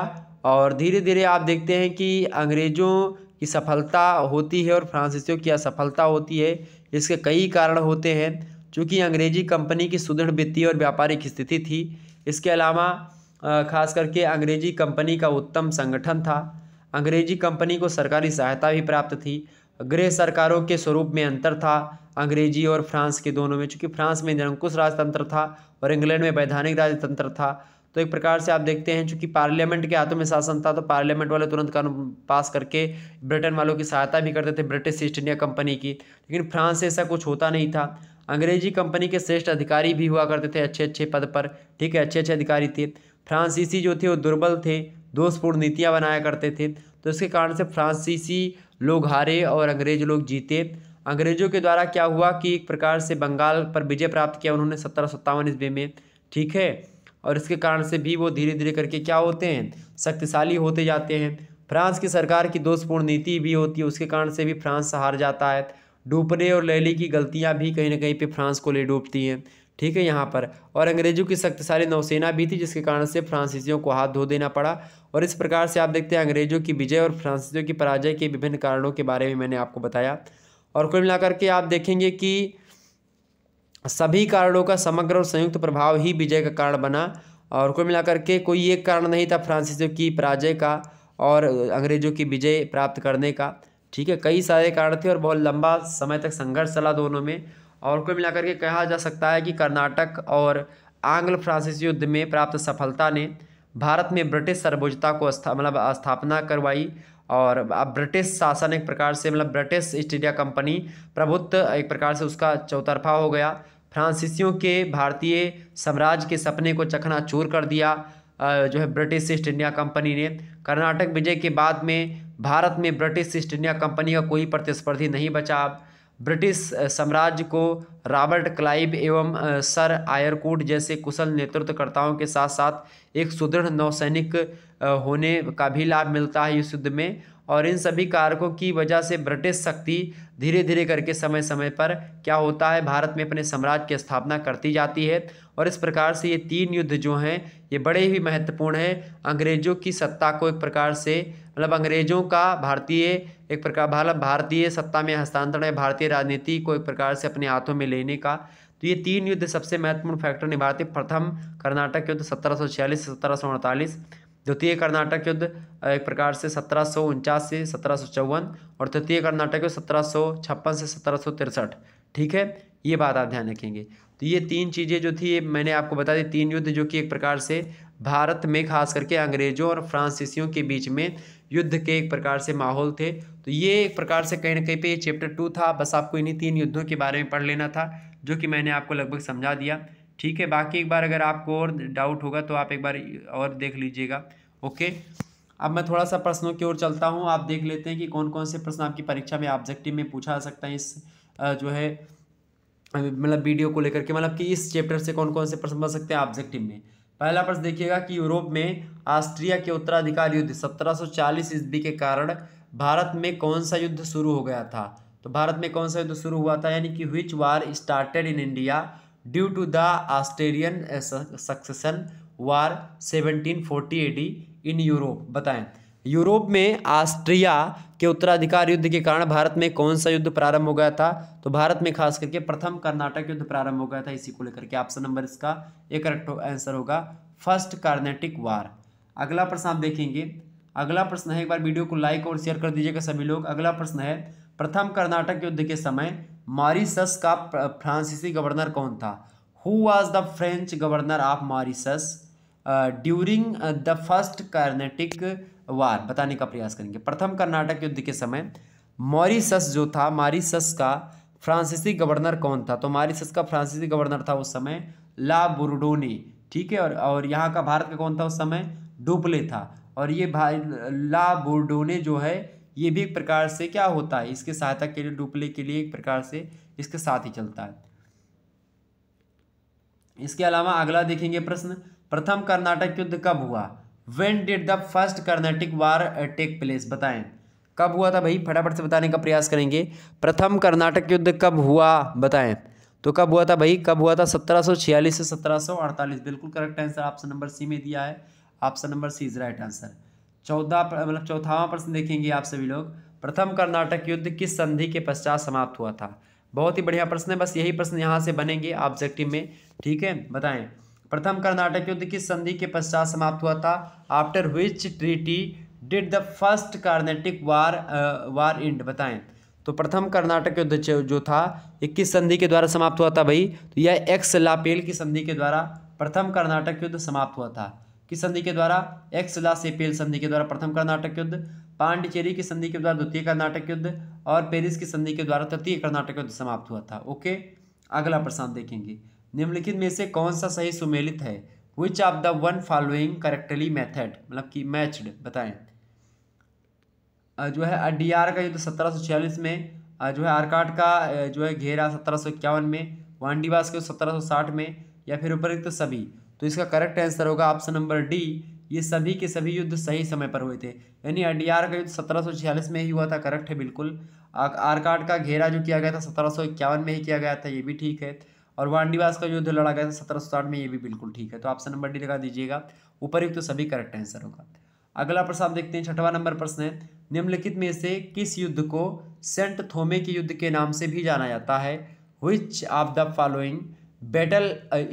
Speaker 1: और धीरे धीरे आप देखते हैं कि अंग्रेज़ों की सफलता होती है और फ्रांसीसियों की असफलता होती है इसके कई कारण होते हैं चूँकि अंग्रेजी कंपनी की सुदृढ़ वित्तीय और व्यापारिक स्थिति थी इसके अलावा खास करके अंग्रेजी कंपनी का उत्तम संगठन था अंग्रेजी कंपनी को सरकारी सहायता भी प्राप्त थी गृह सरकारों के स्वरूप में अंतर था अंग्रेजी और फ्रांस के दोनों में चूँकि फ्रांस में निरंकुश राजतंत्र था और इंग्लैंड में वैधानिक राजतंत्र था तो एक प्रकार से आप देखते हैं चूंकि पार्लियामेंट के हाथों में शासन था तो पार्लियामेंट वाले तुरंत कानून पास करके ब्रिटेन वालों की सहायता भी करते थे ब्रिटिश ईस्ट इंडिया कंपनी की लेकिन फ्रांस से ऐसा कुछ होता नहीं था अंग्रेजी कंपनी के श्रेष्ठ अधिकारी भी हुआ करते थे अच्छे अच्छे पद पर ठीक है अच्छे अच्छे अधिकारी थे फ्रांसीसी जो थे वो दुर्बल थे दोषपूर्ण नीतियाँ बनाया करते थे तो इसके कारण से फ्रांसीसी लोग हारे और अंग्रेज लोग जीते अंग्रेज़ों के द्वारा क्या हुआ कि एक प्रकार से बंगाल पर विजय प्राप्त किया उन्होंने सत्रह सत्तावन ईस्वी में ठीक है और इसके कारण से भी वो धीरे धीरे करके क्या होते हैं शक्तिशाली होते जाते हैं फ्रांस की सरकार की दोषपूर्ण नीति भी होती है उसके कारण से भी फ्रांस हार जाता है डूबने और लैली की गलतियाँ भी कहीं ना कहीं पर फ्रांस को ले डूबती हैं ठीक है यहाँ पर और अंग्रेज़ों की शक्तिशाली नौसेना भी थी जिसके कारण से फ्रांसीसियों को हाथ धो देना पड़ा और इस प्रकार से आप देखते हैं अंग्रेज़ों की विजय और फ्रांसीसियों की पराजय के विभिन्न कारणों के बारे में मैंने आपको बताया और कुल मिलाकर के आप देखेंगे कि सभी कारणों का समग्र और संयुक्त प्रभाव ही विजय का कारण बना और कुल मिलाकर के कोई एक कारण नहीं था फ्रांसीसियों की पराजय का और अंग्रेज़ों की विजय प्राप्त करने का ठीक है कई सारे कारण थे और बहुत लंबा समय तक संघर्ष चला दोनों में और कुल मिलाकर के कहा जा सकता है कि कर्नाटक और आंग्ल फ्रांसिस युद्ध में प्राप्त सफलता ने भारत में ब्रिटिश सर्वोच्चता को मतलब स्थापना करवाई और अब ब्रिटिश शासन एक प्रकार से मतलब ब्रिटिश ईस्ट इंडिया कंपनी प्रभुत्व एक प्रकार से उसका चौतरफा हो गया फ्रांसीसियों के भारतीय साम्राज्य के सपने को चखना चूर कर दिया जो है ब्रिटिश ईस्ट इंडिया कंपनी ने कर्नाटक विजय के बाद में भारत में ब्रिटिश ईस्ट इंडिया कंपनी का कोई प्रतिस्पर्धी नहीं बचा ब्रिटिश साम्राज्य को रॉबर्ट क्लाइव एवं सर आयरकूट जैसे कुशल नेतृत्वकर्ताओं के साथ साथ एक सुदृढ़ नौसैनिक होने का भी लाभ मिलता है इस युद्ध में और इन सभी कारकों की वजह से ब्रिटिश शक्ति धीरे धीरे करके समय समय पर क्या होता है भारत में अपने साम्राज्य की स्थापना करती जाती है और इस प्रकार से ये तीन युद्ध जो हैं ये बड़े ही महत्वपूर्ण हैं अंग्रेज़ों की सत्ता को एक प्रकार से मतलब अंग्रेज़ों का भारतीय एक प्रकार भारत भारतीय सत्ता में हस्तांतरण भारतीय राजनीति को एक प्रकार से अपने हाथों में लेने का तो ये तीन युद्ध सबसे महत्वपूर्ण फैक्टर निभाते प्रथम कर्नाटक युद्ध सत्रह सौ छियालीस से सत्रह सौ अड़तालीस द्वितीय कर्नाटक युद्ध एक प्रकार से सत्रह सौ उनचास से सत्रह सौ चौवन और तृतीय कर्नाटक युद्ध सत्रह से सत्रह सौ तिरसठ ठीक है ये बात आप ध्यान रखेंगे तो ये तीन चीज़ें जो थी ये मैंने आपको बता दी तीन युद्ध जो कि एक प्रकार से भारत में खास करके अंग्रेज़ों और फ्रांसीसियों के बीच में युद्ध के एक प्रकार से माहौल थे तो ये एक प्रकार से कहीं ना कहीं पे ये चैप्टर टू था बस आपको इन्हीं तीन युद्धों के बारे में पढ़ लेना था जो कि मैंने आपको लगभग समझा दिया ठीक है बाकी एक बार अगर आपको और डाउट होगा तो आप एक बार और देख लीजिएगा ओके अब मैं थोड़ा सा प्रश्नों की ओर चलता हूँ आप देख लेते हैं कि कौन कौन से प्रश्न आपकी परीक्षा में ऑब्जेक्टिव में पूछा जा सकता है इस जो है मतलब वीडियो को लेकर के मतलब कि इस चैप्टर से कौन कौन से प्रश्न बन सकते हैं ऑब्जेक्टिव में पहला प्रश्न देखिएगा कि यूरोप में ऑस्ट्रिया के उत्तराधिकार युद्ध सत्रह चालीस ईस्वी के कारण भारत में कौन सा युद्ध शुरू हो गया था तो भारत में कौन सा युद्ध शुरू हुआ था यानी कि which war started in India due to the Australian succession war 1740 AD in Europe बताएं यूरोप में ऑस्ट्रिया के उत्तराधिकार युद्ध के कारण भारत में कौन सा युद्ध प्रारंभ हो गया था तो भारत में खास करके प्रथम कर्नाटक युद्ध प्रारंभ हो गया था इसी को लेकर के ऑप्शन नंबर इसका एक करेक्ट आंसर होगा फर्स्ट कार्नेटिक वार अगला प्रश्न आप देखेंगे अगला प्रश्न है एक बार वीडियो को लाइक और शेयर कर दीजिएगा सभी लोग अगला प्रश्न है प्रथम कर्नाटक युद्ध के समय मॉरिसस का फ्रांसीसी गवर्नर कौन था who was the French governor of Mauritius during the first Carnatic war बताने का प्रयास करेंगे प्रथम कर्नाटक युद्ध के समय मॉरिसस जो था मॉरिसस का फ्रांसीसी गवर्नर कौन था तो मॉरिसस का फ्रांसीसी गवर्नर था उस समय ला बुरडोनी ठीक है और और यहाँ का भारत का कौन था उस समय डुपले था और ये भाई ला बोर्डोने जो है ये भी एक प्रकार से क्या होता है इसके सहायता के लिए डुपले के लिए एक प्रकार से इसके साथ ही चलता है इसके अलावा अगला देखेंगे प्रश्न प्रथम कर्नाटक युद्ध कब हुआ when did the first Carnatic war take place बताएं कब हुआ था भाई फटाफट से बताने का प्रयास करेंगे प्रथम कर्नाटक युद्ध कब हुआ बताएं तो कब हुआ था भाई कब हुआ था छियालीस से अड़तालीस बिल्कुल correct answer option number C में दिया है option number C is right answer चौदह मतलब चौथावा प्रश्न देखेंगे आप सभी लोग प्रथम कर्नाटक युद्ध किस संधि के पश्चात समाप्त हुआ था बहुत ही बढ़िया प्रश्न है बस यही प्रश्न यहाँ से बनेंगे ऑब्जेक्टिव में ठीक है बताएं प्रथम कर्नाटक युद्ध किस संधि के पश्चात समाप्त हुआ था after which treaty did the first Carnatic war war end बताएं तो प्रथम कर्नाटक युद्ध जो था ये किस संधि के द्वारा समाप्त हुआ था भाई तो यह एक्स लापेल की संधि के द्वारा प्रथम कर्नाटक युद्ध समाप्त हुआ था की संधि के द्वारा एक्सला सेपेल संधि के द्वारा प्रथम कर्नाटक युद्ध पांडिचेरी की संधि के द्वारा द्वितीय कर्नाटक युद्ध और पेरिस की संधि के द्वारा तृतीय कर्नाटक युद्ध समाप्त हुआ था ओके अगला प्रश्न देखेंगे निम्नलिखित में से कौन सा सही सुमेलित है which of the one following correctly method मतलब कि मैच्ड बताएं जो है डी आर का युद्ध सत्रह में जो है आरकाट का जो है घेरा सत्रह में वांडीवास के सत्रह में या फिर उपरोक्त सभी तो इसका करेक्ट आंसर होगा ऑप्शन नंबर डी ये सभी के सभी युद्ध सही समय पर हुए थे यानी अडियार का युद्ध सत्रह में ही हुआ था करेक्ट है बिल्कुल आरकाट का घेरा जो किया गया था सत्रह में ही किया गया था ये भी ठीक है और वांडीवास का युद्ध लड़ा गया था सत्रह में ये भी बिल्कुल ठीक है तो ऑप्शन नंबर डी लगा दीजिएगा उपरयुक्त सभी करेक्ट आंसर होगा अगला प्रश्न आप देखते हैं छठवा नंबर प्रश्न है निम्नलिखित में से किस युद्ध को सेंट थोमे के युद्ध के नाम से भी जाना जाता है which of the following battle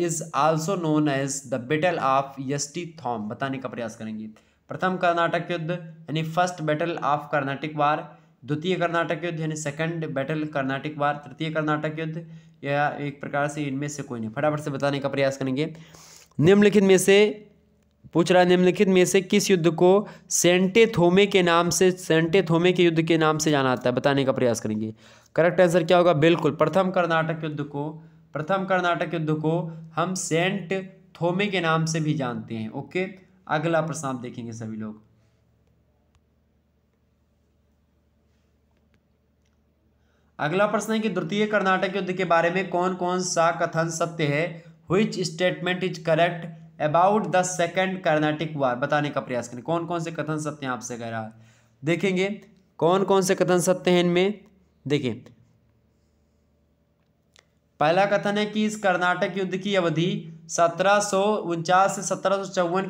Speaker 1: is also known as the battle of St Thome बताने का प्रयास करेंगे प्रथम कर्नाटक युद्ध यानी first battle of Karnataka war द्वितीय कर्नाटक युद्ध यानी सेकंड बैटल कर्नाटक वार तृतीय कर्नाटक युद्ध या एक प्रकार से इनमें से कोई नहीं फटाफट से बताने का प्रयास करेंगे निम्नलिखित में से पूछ रहा है निम्नलिखित में से किस युद्ध को सेंटे थोमे के नाम से सेंटे थोमे के युद्ध के नाम से जाना जाता है बताने का प्रयास करेंगे करेक्ट आंसर क्या होगा बिल्कुल प्रथम कर्नाटक युद्ध को प्रथम कर्नाटक युद्ध को हम सेंट थोमे के नाम से भी जानते हैं ओके अगला प्रश्न आप देखेंगे सभी लोग अगला प्रश्न है कि द्वितीय कर्नाटक युद्ध के बारे में कौन कौन सा कथन सत्य है which statement is correct about the second Carnatic war बताने का प्रयास करें कौन कौन से कथन सत्य आपसे कह रहा है देखेंगे कौन कौन से कथन सत्य हैं इनमें देखिए पहला कथन है कि इस कर्नाटक युद्ध की अवधि सत्रह से सत्रह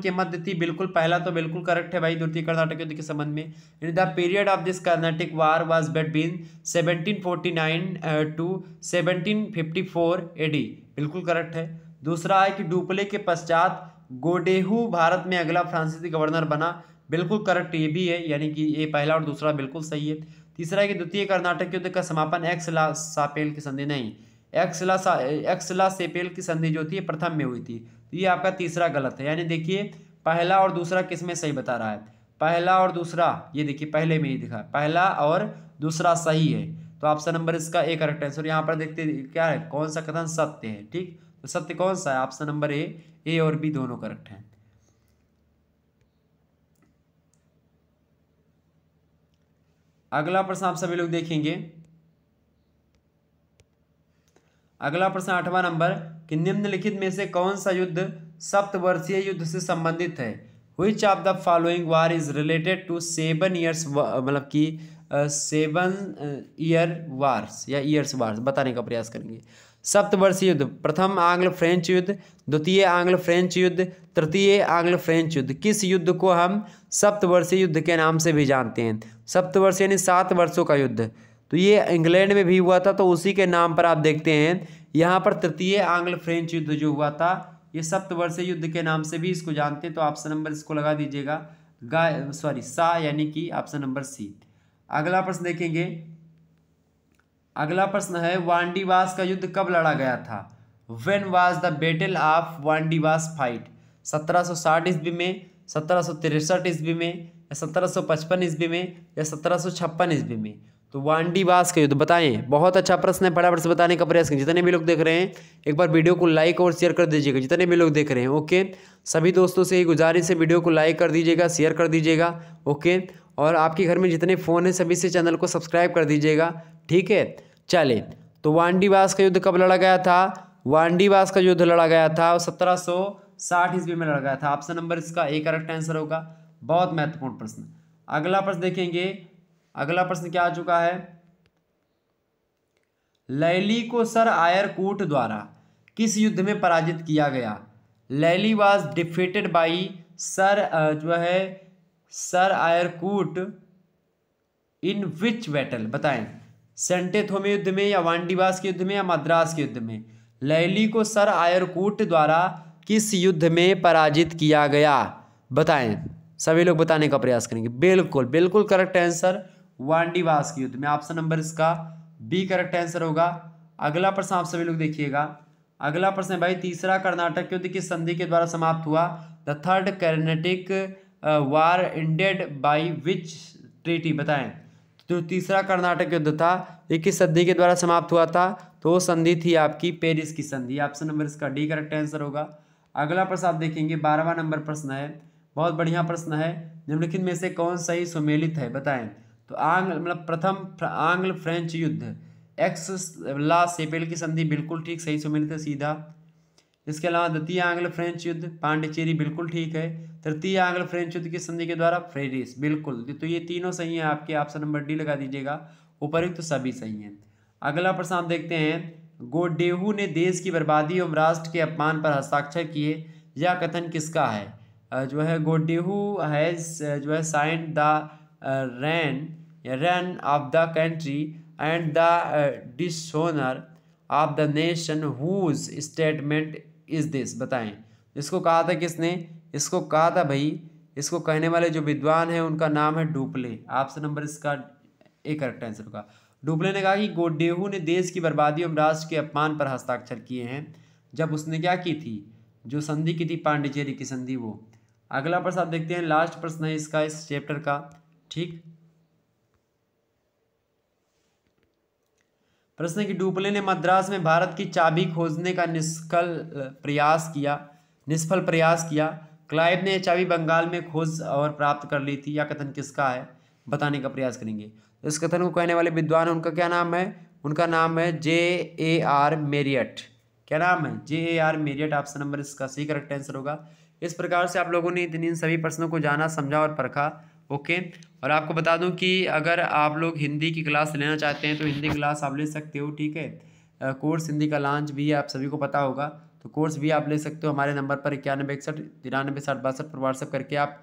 Speaker 1: के मध्य थी बिल्कुल पहला तो बिल्कुल करेक्ट है भाई द्वितीय कर्नाटक युद्ध के संबंध में in the period of this Karnataka war was between 1749 to 1754 AD बिल्कुल करेक्ट है दूसरा है कि डुपले के पश्चात गोडेहू भारत में अगला फ्रांसीसी गवर्नर बना बिल्कुल करेक्ट ये भी है यानी कि ये पहला और दूसरा बिल्कुल सही है तीसरा है कि द्वितीय कर्नाटक युद्ध का समापन एक्स ला सापेल के संधि नहीं एक्सला एक्सला सेपेल की संधि जो थी प्रथम में हुई थी तो ये आपका तीसरा गलत है यानी देखिए पहला और दूसरा किस में सही बता रहा है पहला और दूसरा ये देखिए पहले में ही दिखा पहला और दूसरा सही है तो ऑप्शन नंबर इसका ए करेक्ट आंसर यहाँ पर देखते क्या है कौन सा कथन सत्य है ठीक तो सत्य कौन सा है ऑप्शन नंबर ए ए और बी दोनों करेक्ट हैं अगला प्रश्न आप सभी लोग देखेंगे अगला प्रश्न आठवां नंबर कि निम्नलिखित में से कौन सा युद्ध सप्तवर्षीय युद्ध से संबंधित है which of the following war is related to seven years मतलब कि सेवन ईयर वार्स या ईयर्स वार्स बताने का प्रयास करेंगे सप्तवर्षीय युद्ध प्रथम आंग्ल फ्रेंच युद्ध द्वितीय आंग्ल फ्रेंच युद्ध तृतीय आंग्ल फ्रेंच युद्ध किस युद्ध को हम सप्तवर्षीय युद्ध के नाम से भी जानते हैं सप्तवर्षीय यानी सात वर्षों का युद्ध तो ये इंग्लैंड में भी हुआ था तो उसी के नाम पर आप देखते हैं यहाँ पर तृतीय आंग्ल फ्रेंच युद्ध जो हुआ था ये सप्तवर्षीय युद्ध के नाम से भी इसको जानते हैं तो ऑप्शन नंबर इसको लगा दीजिएगा गा सॉरी सा यानी कि ऑप्शन नंबर सी अगला प्रश्न देखेंगे अगला प्रश्न है वांडीवास का युद्ध कब लड़ा गया था when was the battle of Wandiwash fight 1760 ईस्वी में सत्रह सौ ईस्वी में या सत्रह सौ पचपन ईस्वी में या सत्रह सौ छप्पन ईस्वी में तो वास का युद्ध बताएं बहुत अच्छा प्रश्न है फटाफट से बताने का प्रयास करें जितने भी लोग देख रहे हैं एक बार वीडियो को लाइक और शेयर कर दीजिएगा जितने भी लोग देख रहे हैं ओके सभी दोस्तों से ये गुजारिश है वीडियो को लाइक कर दीजिएगा शेयर कर दीजिएगा ओके और आपके घर में जितने फ़ोन हैं सभी से चैनल को सब्सक्राइब कर दीजिएगा ठीक है चले तो वांडीवास का युद्ध कब लड़ा गया था वांडीवास का युद्ध लड़ा गया था सत्रह सौ साठ ईस्वी में लड़ा गया था ऑप्शन नंबर इसका एक करेक्ट आंसर होगा बहुत महत्वपूर्ण प्रश्न अगला प्रश्न देखेंगे अगला प्रश्न क्या आ चुका है लैली को सर आयरकूट द्वारा किस युद्ध में पराजित किया गया लैली वाज डिफीटेड बाई सर जो है sir Eyre Coote in which battle बताएं सेंटेथोमे युद्ध में या वांडीवास के युद्ध में या मद्रास के युद्ध में लैली को सर आयरकूट द्वारा किस युद्ध में पराजित किया गया बताएं सभी लोग बताने का प्रयास करेंगे बिल्कुल बिल्कुल करेक्ट आंसर वांडीवास के युद्ध में ऑप्शन नंबर इसका बी करेक्ट आंसर होगा अगला प्रश्न आप सभी लोग देखिएगा अगला प्रश्न भाई तीसरा कर्नाटक युद्ध किस संधि के द्वारा समाप्त हुआ the third Carnatic war ended by which treaty बताएं जो तो तीसरा कर्नाटक युद्ध था ये किस संधि के द्वारा समाप्त हुआ था तो वो संधि थी आपकी पेरिस की संधि ऑप्शन नंबर इसका डी करेक्ट आंसर होगा अगला प्रश्न आप देखेंगे बारहवा नंबर प्रश्न है बहुत बढ़िया प्रश्न है निम्नलिखित में से कौन सही सुमेलित है बताएं तो आंग्ल मतलब प्रथम आंग्ल फ्रेंच युद्ध एक्स ला सेपेल की संधि बिल्कुल ठीक सही से मिलते सीधा इसके अलावा द्वितीय आंग्ल फ्रेंच युद्ध पांडिचेरी बिल्कुल ठीक है तृतीय आंग्ल फ्रेंच युद्ध की संधि के द्वारा फ्रेरिस बिल्कुल तो ये तीनों सही हैं आपके ऑप्शन नंबर डी लगा दीजिएगा उपरुक्त तो सभी सही हैं अगला प्रश्न आप देखते हैं गोडेहू ने देश की बर्बादी एवं राष्ट्र के अपमान पर हस्ताक्षर किए यह कथन किसका है जो है गोडेहू है जो है saint the ran run of the country and the uh, dishonor of the nation whose statement is this बताएं इसको कहा था किसने इसको कहा था भाई इसको कहने वाले जो विद्वान हैं उनका नाम है डुपले आपसे नंबर इसका एक करेक्ट आंसर होगा डुपले ने कहा कि गोडेहू ने देश की बर्बादी एवं राष्ट्र के अपमान पर हस्ताक्षर किए हैं जब उसने क्या की थी जो संधि की थी पांडिचेरी की संधि वो अगला प्रश्न आप देखते हैं लास्ट प्रश्न है इसका इस चैप्टर का ठीक प्रश्न की डुपले ने मद्रास में भारत की चाबी खोजने का निष्कल प्रयास किया निष्फल प्रयास किया क्लाइव ने यह चाबी बंगाल में खोज और प्राप्त कर ली थी या कथन किसका है बताने का प्रयास करेंगे तो इस कथन को कहने वाले विद्वान उनका क्या नाम है उनका नाम है जे ए आर मेरियट क्या नाम है J A R Marriott option number इसका सही करेक्ट आंसर होगा इस प्रकार से आप लोगों ने इन सभी प्रश्नों को जाना समझा और परखा ओके और आपको बता दूं कि अगर आप लोग हिंदी की क्लास लेना चाहते हैं तो हिंदी क्लास आप ले सकते हो ठीक है कोर्स हिंदी का लॉन्च भी है आप सभी को पता होगा तो कोर्स भी आप ले सकते हो हमारे नंबर पर इक्यानबे इकसठ तिरानबे साठ बासठ पर व्हाट्सअप करके आप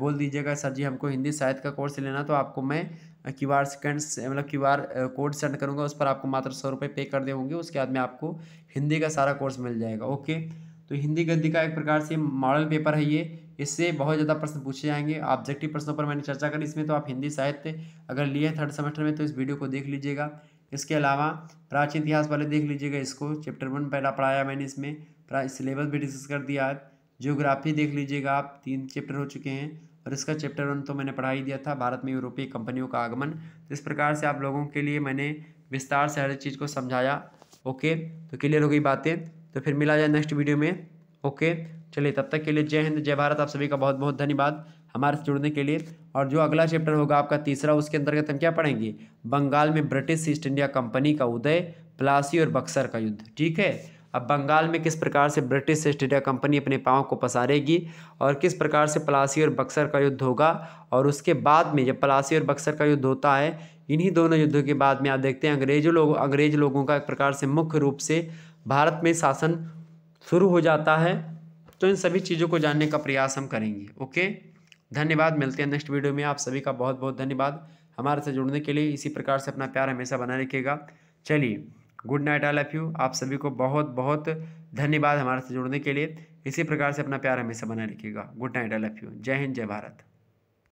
Speaker 1: बोल दीजिएगा सर जी हमको हिंदी साहित्य का कोर्स लेना तो आपको मैं क्यू आर सेकेंड मतलब क्यू आर कोड सेंड करूँगा उस पर आपको मात्र सौ रुपये पे कर होंगे उसके बाद में आपको हिंदी का सारा कोर्स मिल जाएगा ओके तो हिंदी गद्दी का एक प्रकार से मॉडल पेपर है ये इससे बहुत ज़्यादा प्रश्न पूछे जाएंगे ऑब्जेक्टिव प्रश्नों पर मैंने चर्चा करी इसमें तो आप हिंदी साहित्य अगर लिए थर्ड सेमेस्टर में तो इस वीडियो को देख लीजिएगा इसके अलावा प्राचीन इतिहास वाले देख लीजिएगा इसको चैप्टर वन पहला पढ़ाया मैंने इसमें सिलेबस भी डिस्कस कर दिया है जियोग्राफी देख लीजिएगा आप तीन चैप्टर हो चुके हैं और इसका चैप्टर वन तो मैंने पढ़ा ही दिया था भारत में यूरोपीय कंपनियों का आगमन तो इस प्रकार से आप लोगों के लिए मैंने विस्तार से हर चीज़ को समझाया ओके तो क्लियर हो गई बातें तो फिर मिला जाए नेक्स्ट वीडियो में ओके चलिए तब तक के लिए जय हिंद जय भारत आप सभी का बहुत बहुत धन्यवाद हमारे से जुड़ने के लिए और जो अगला चैप्टर होगा आपका तीसरा उसके अंतर्गत हम क्या पढ़ेंगे बंगाल में ब्रिटिश ईस्ट इंडिया कंपनी का उदय प्लासी और बक्सर का युद्ध ठीक है अब बंगाल में किस प्रकार से ब्रिटिश ईस्ट इंडिया कंपनी अपने पाँव को पसारेगी और किस प्रकार से पलासी और बक्सर का युद्ध होगा और उसके बाद में जब पलासी और बक्सर का युद्ध होता है इन्हीं दोनों युद्धों के बाद में आप देखते हैं अंग्रेजों लोग अंग्रेज लोगों का एक प्रकार से मुख्य रूप से भारत में शासन शुरू हो जाता है तो इन सभी चीज़ों को जानने का प्रयास हम करेंगे ओके धन्यवाद मिलते हैं नेक्स्ट वीडियो में आप सभी का बहुत बहुत धन्यवाद हमारे से जुड़ने के लिए इसी प्रकार से अपना प्यार हमेशा बनाए रखिएगा चलिए good night I love you आप सभी को बहुत बहुत धन्यवाद हमारे से जुड़ने के लिए इसी प्रकार से अपना प्यार हमेशा बनाए रखिएगा good night I love you जय हिंद जय भारत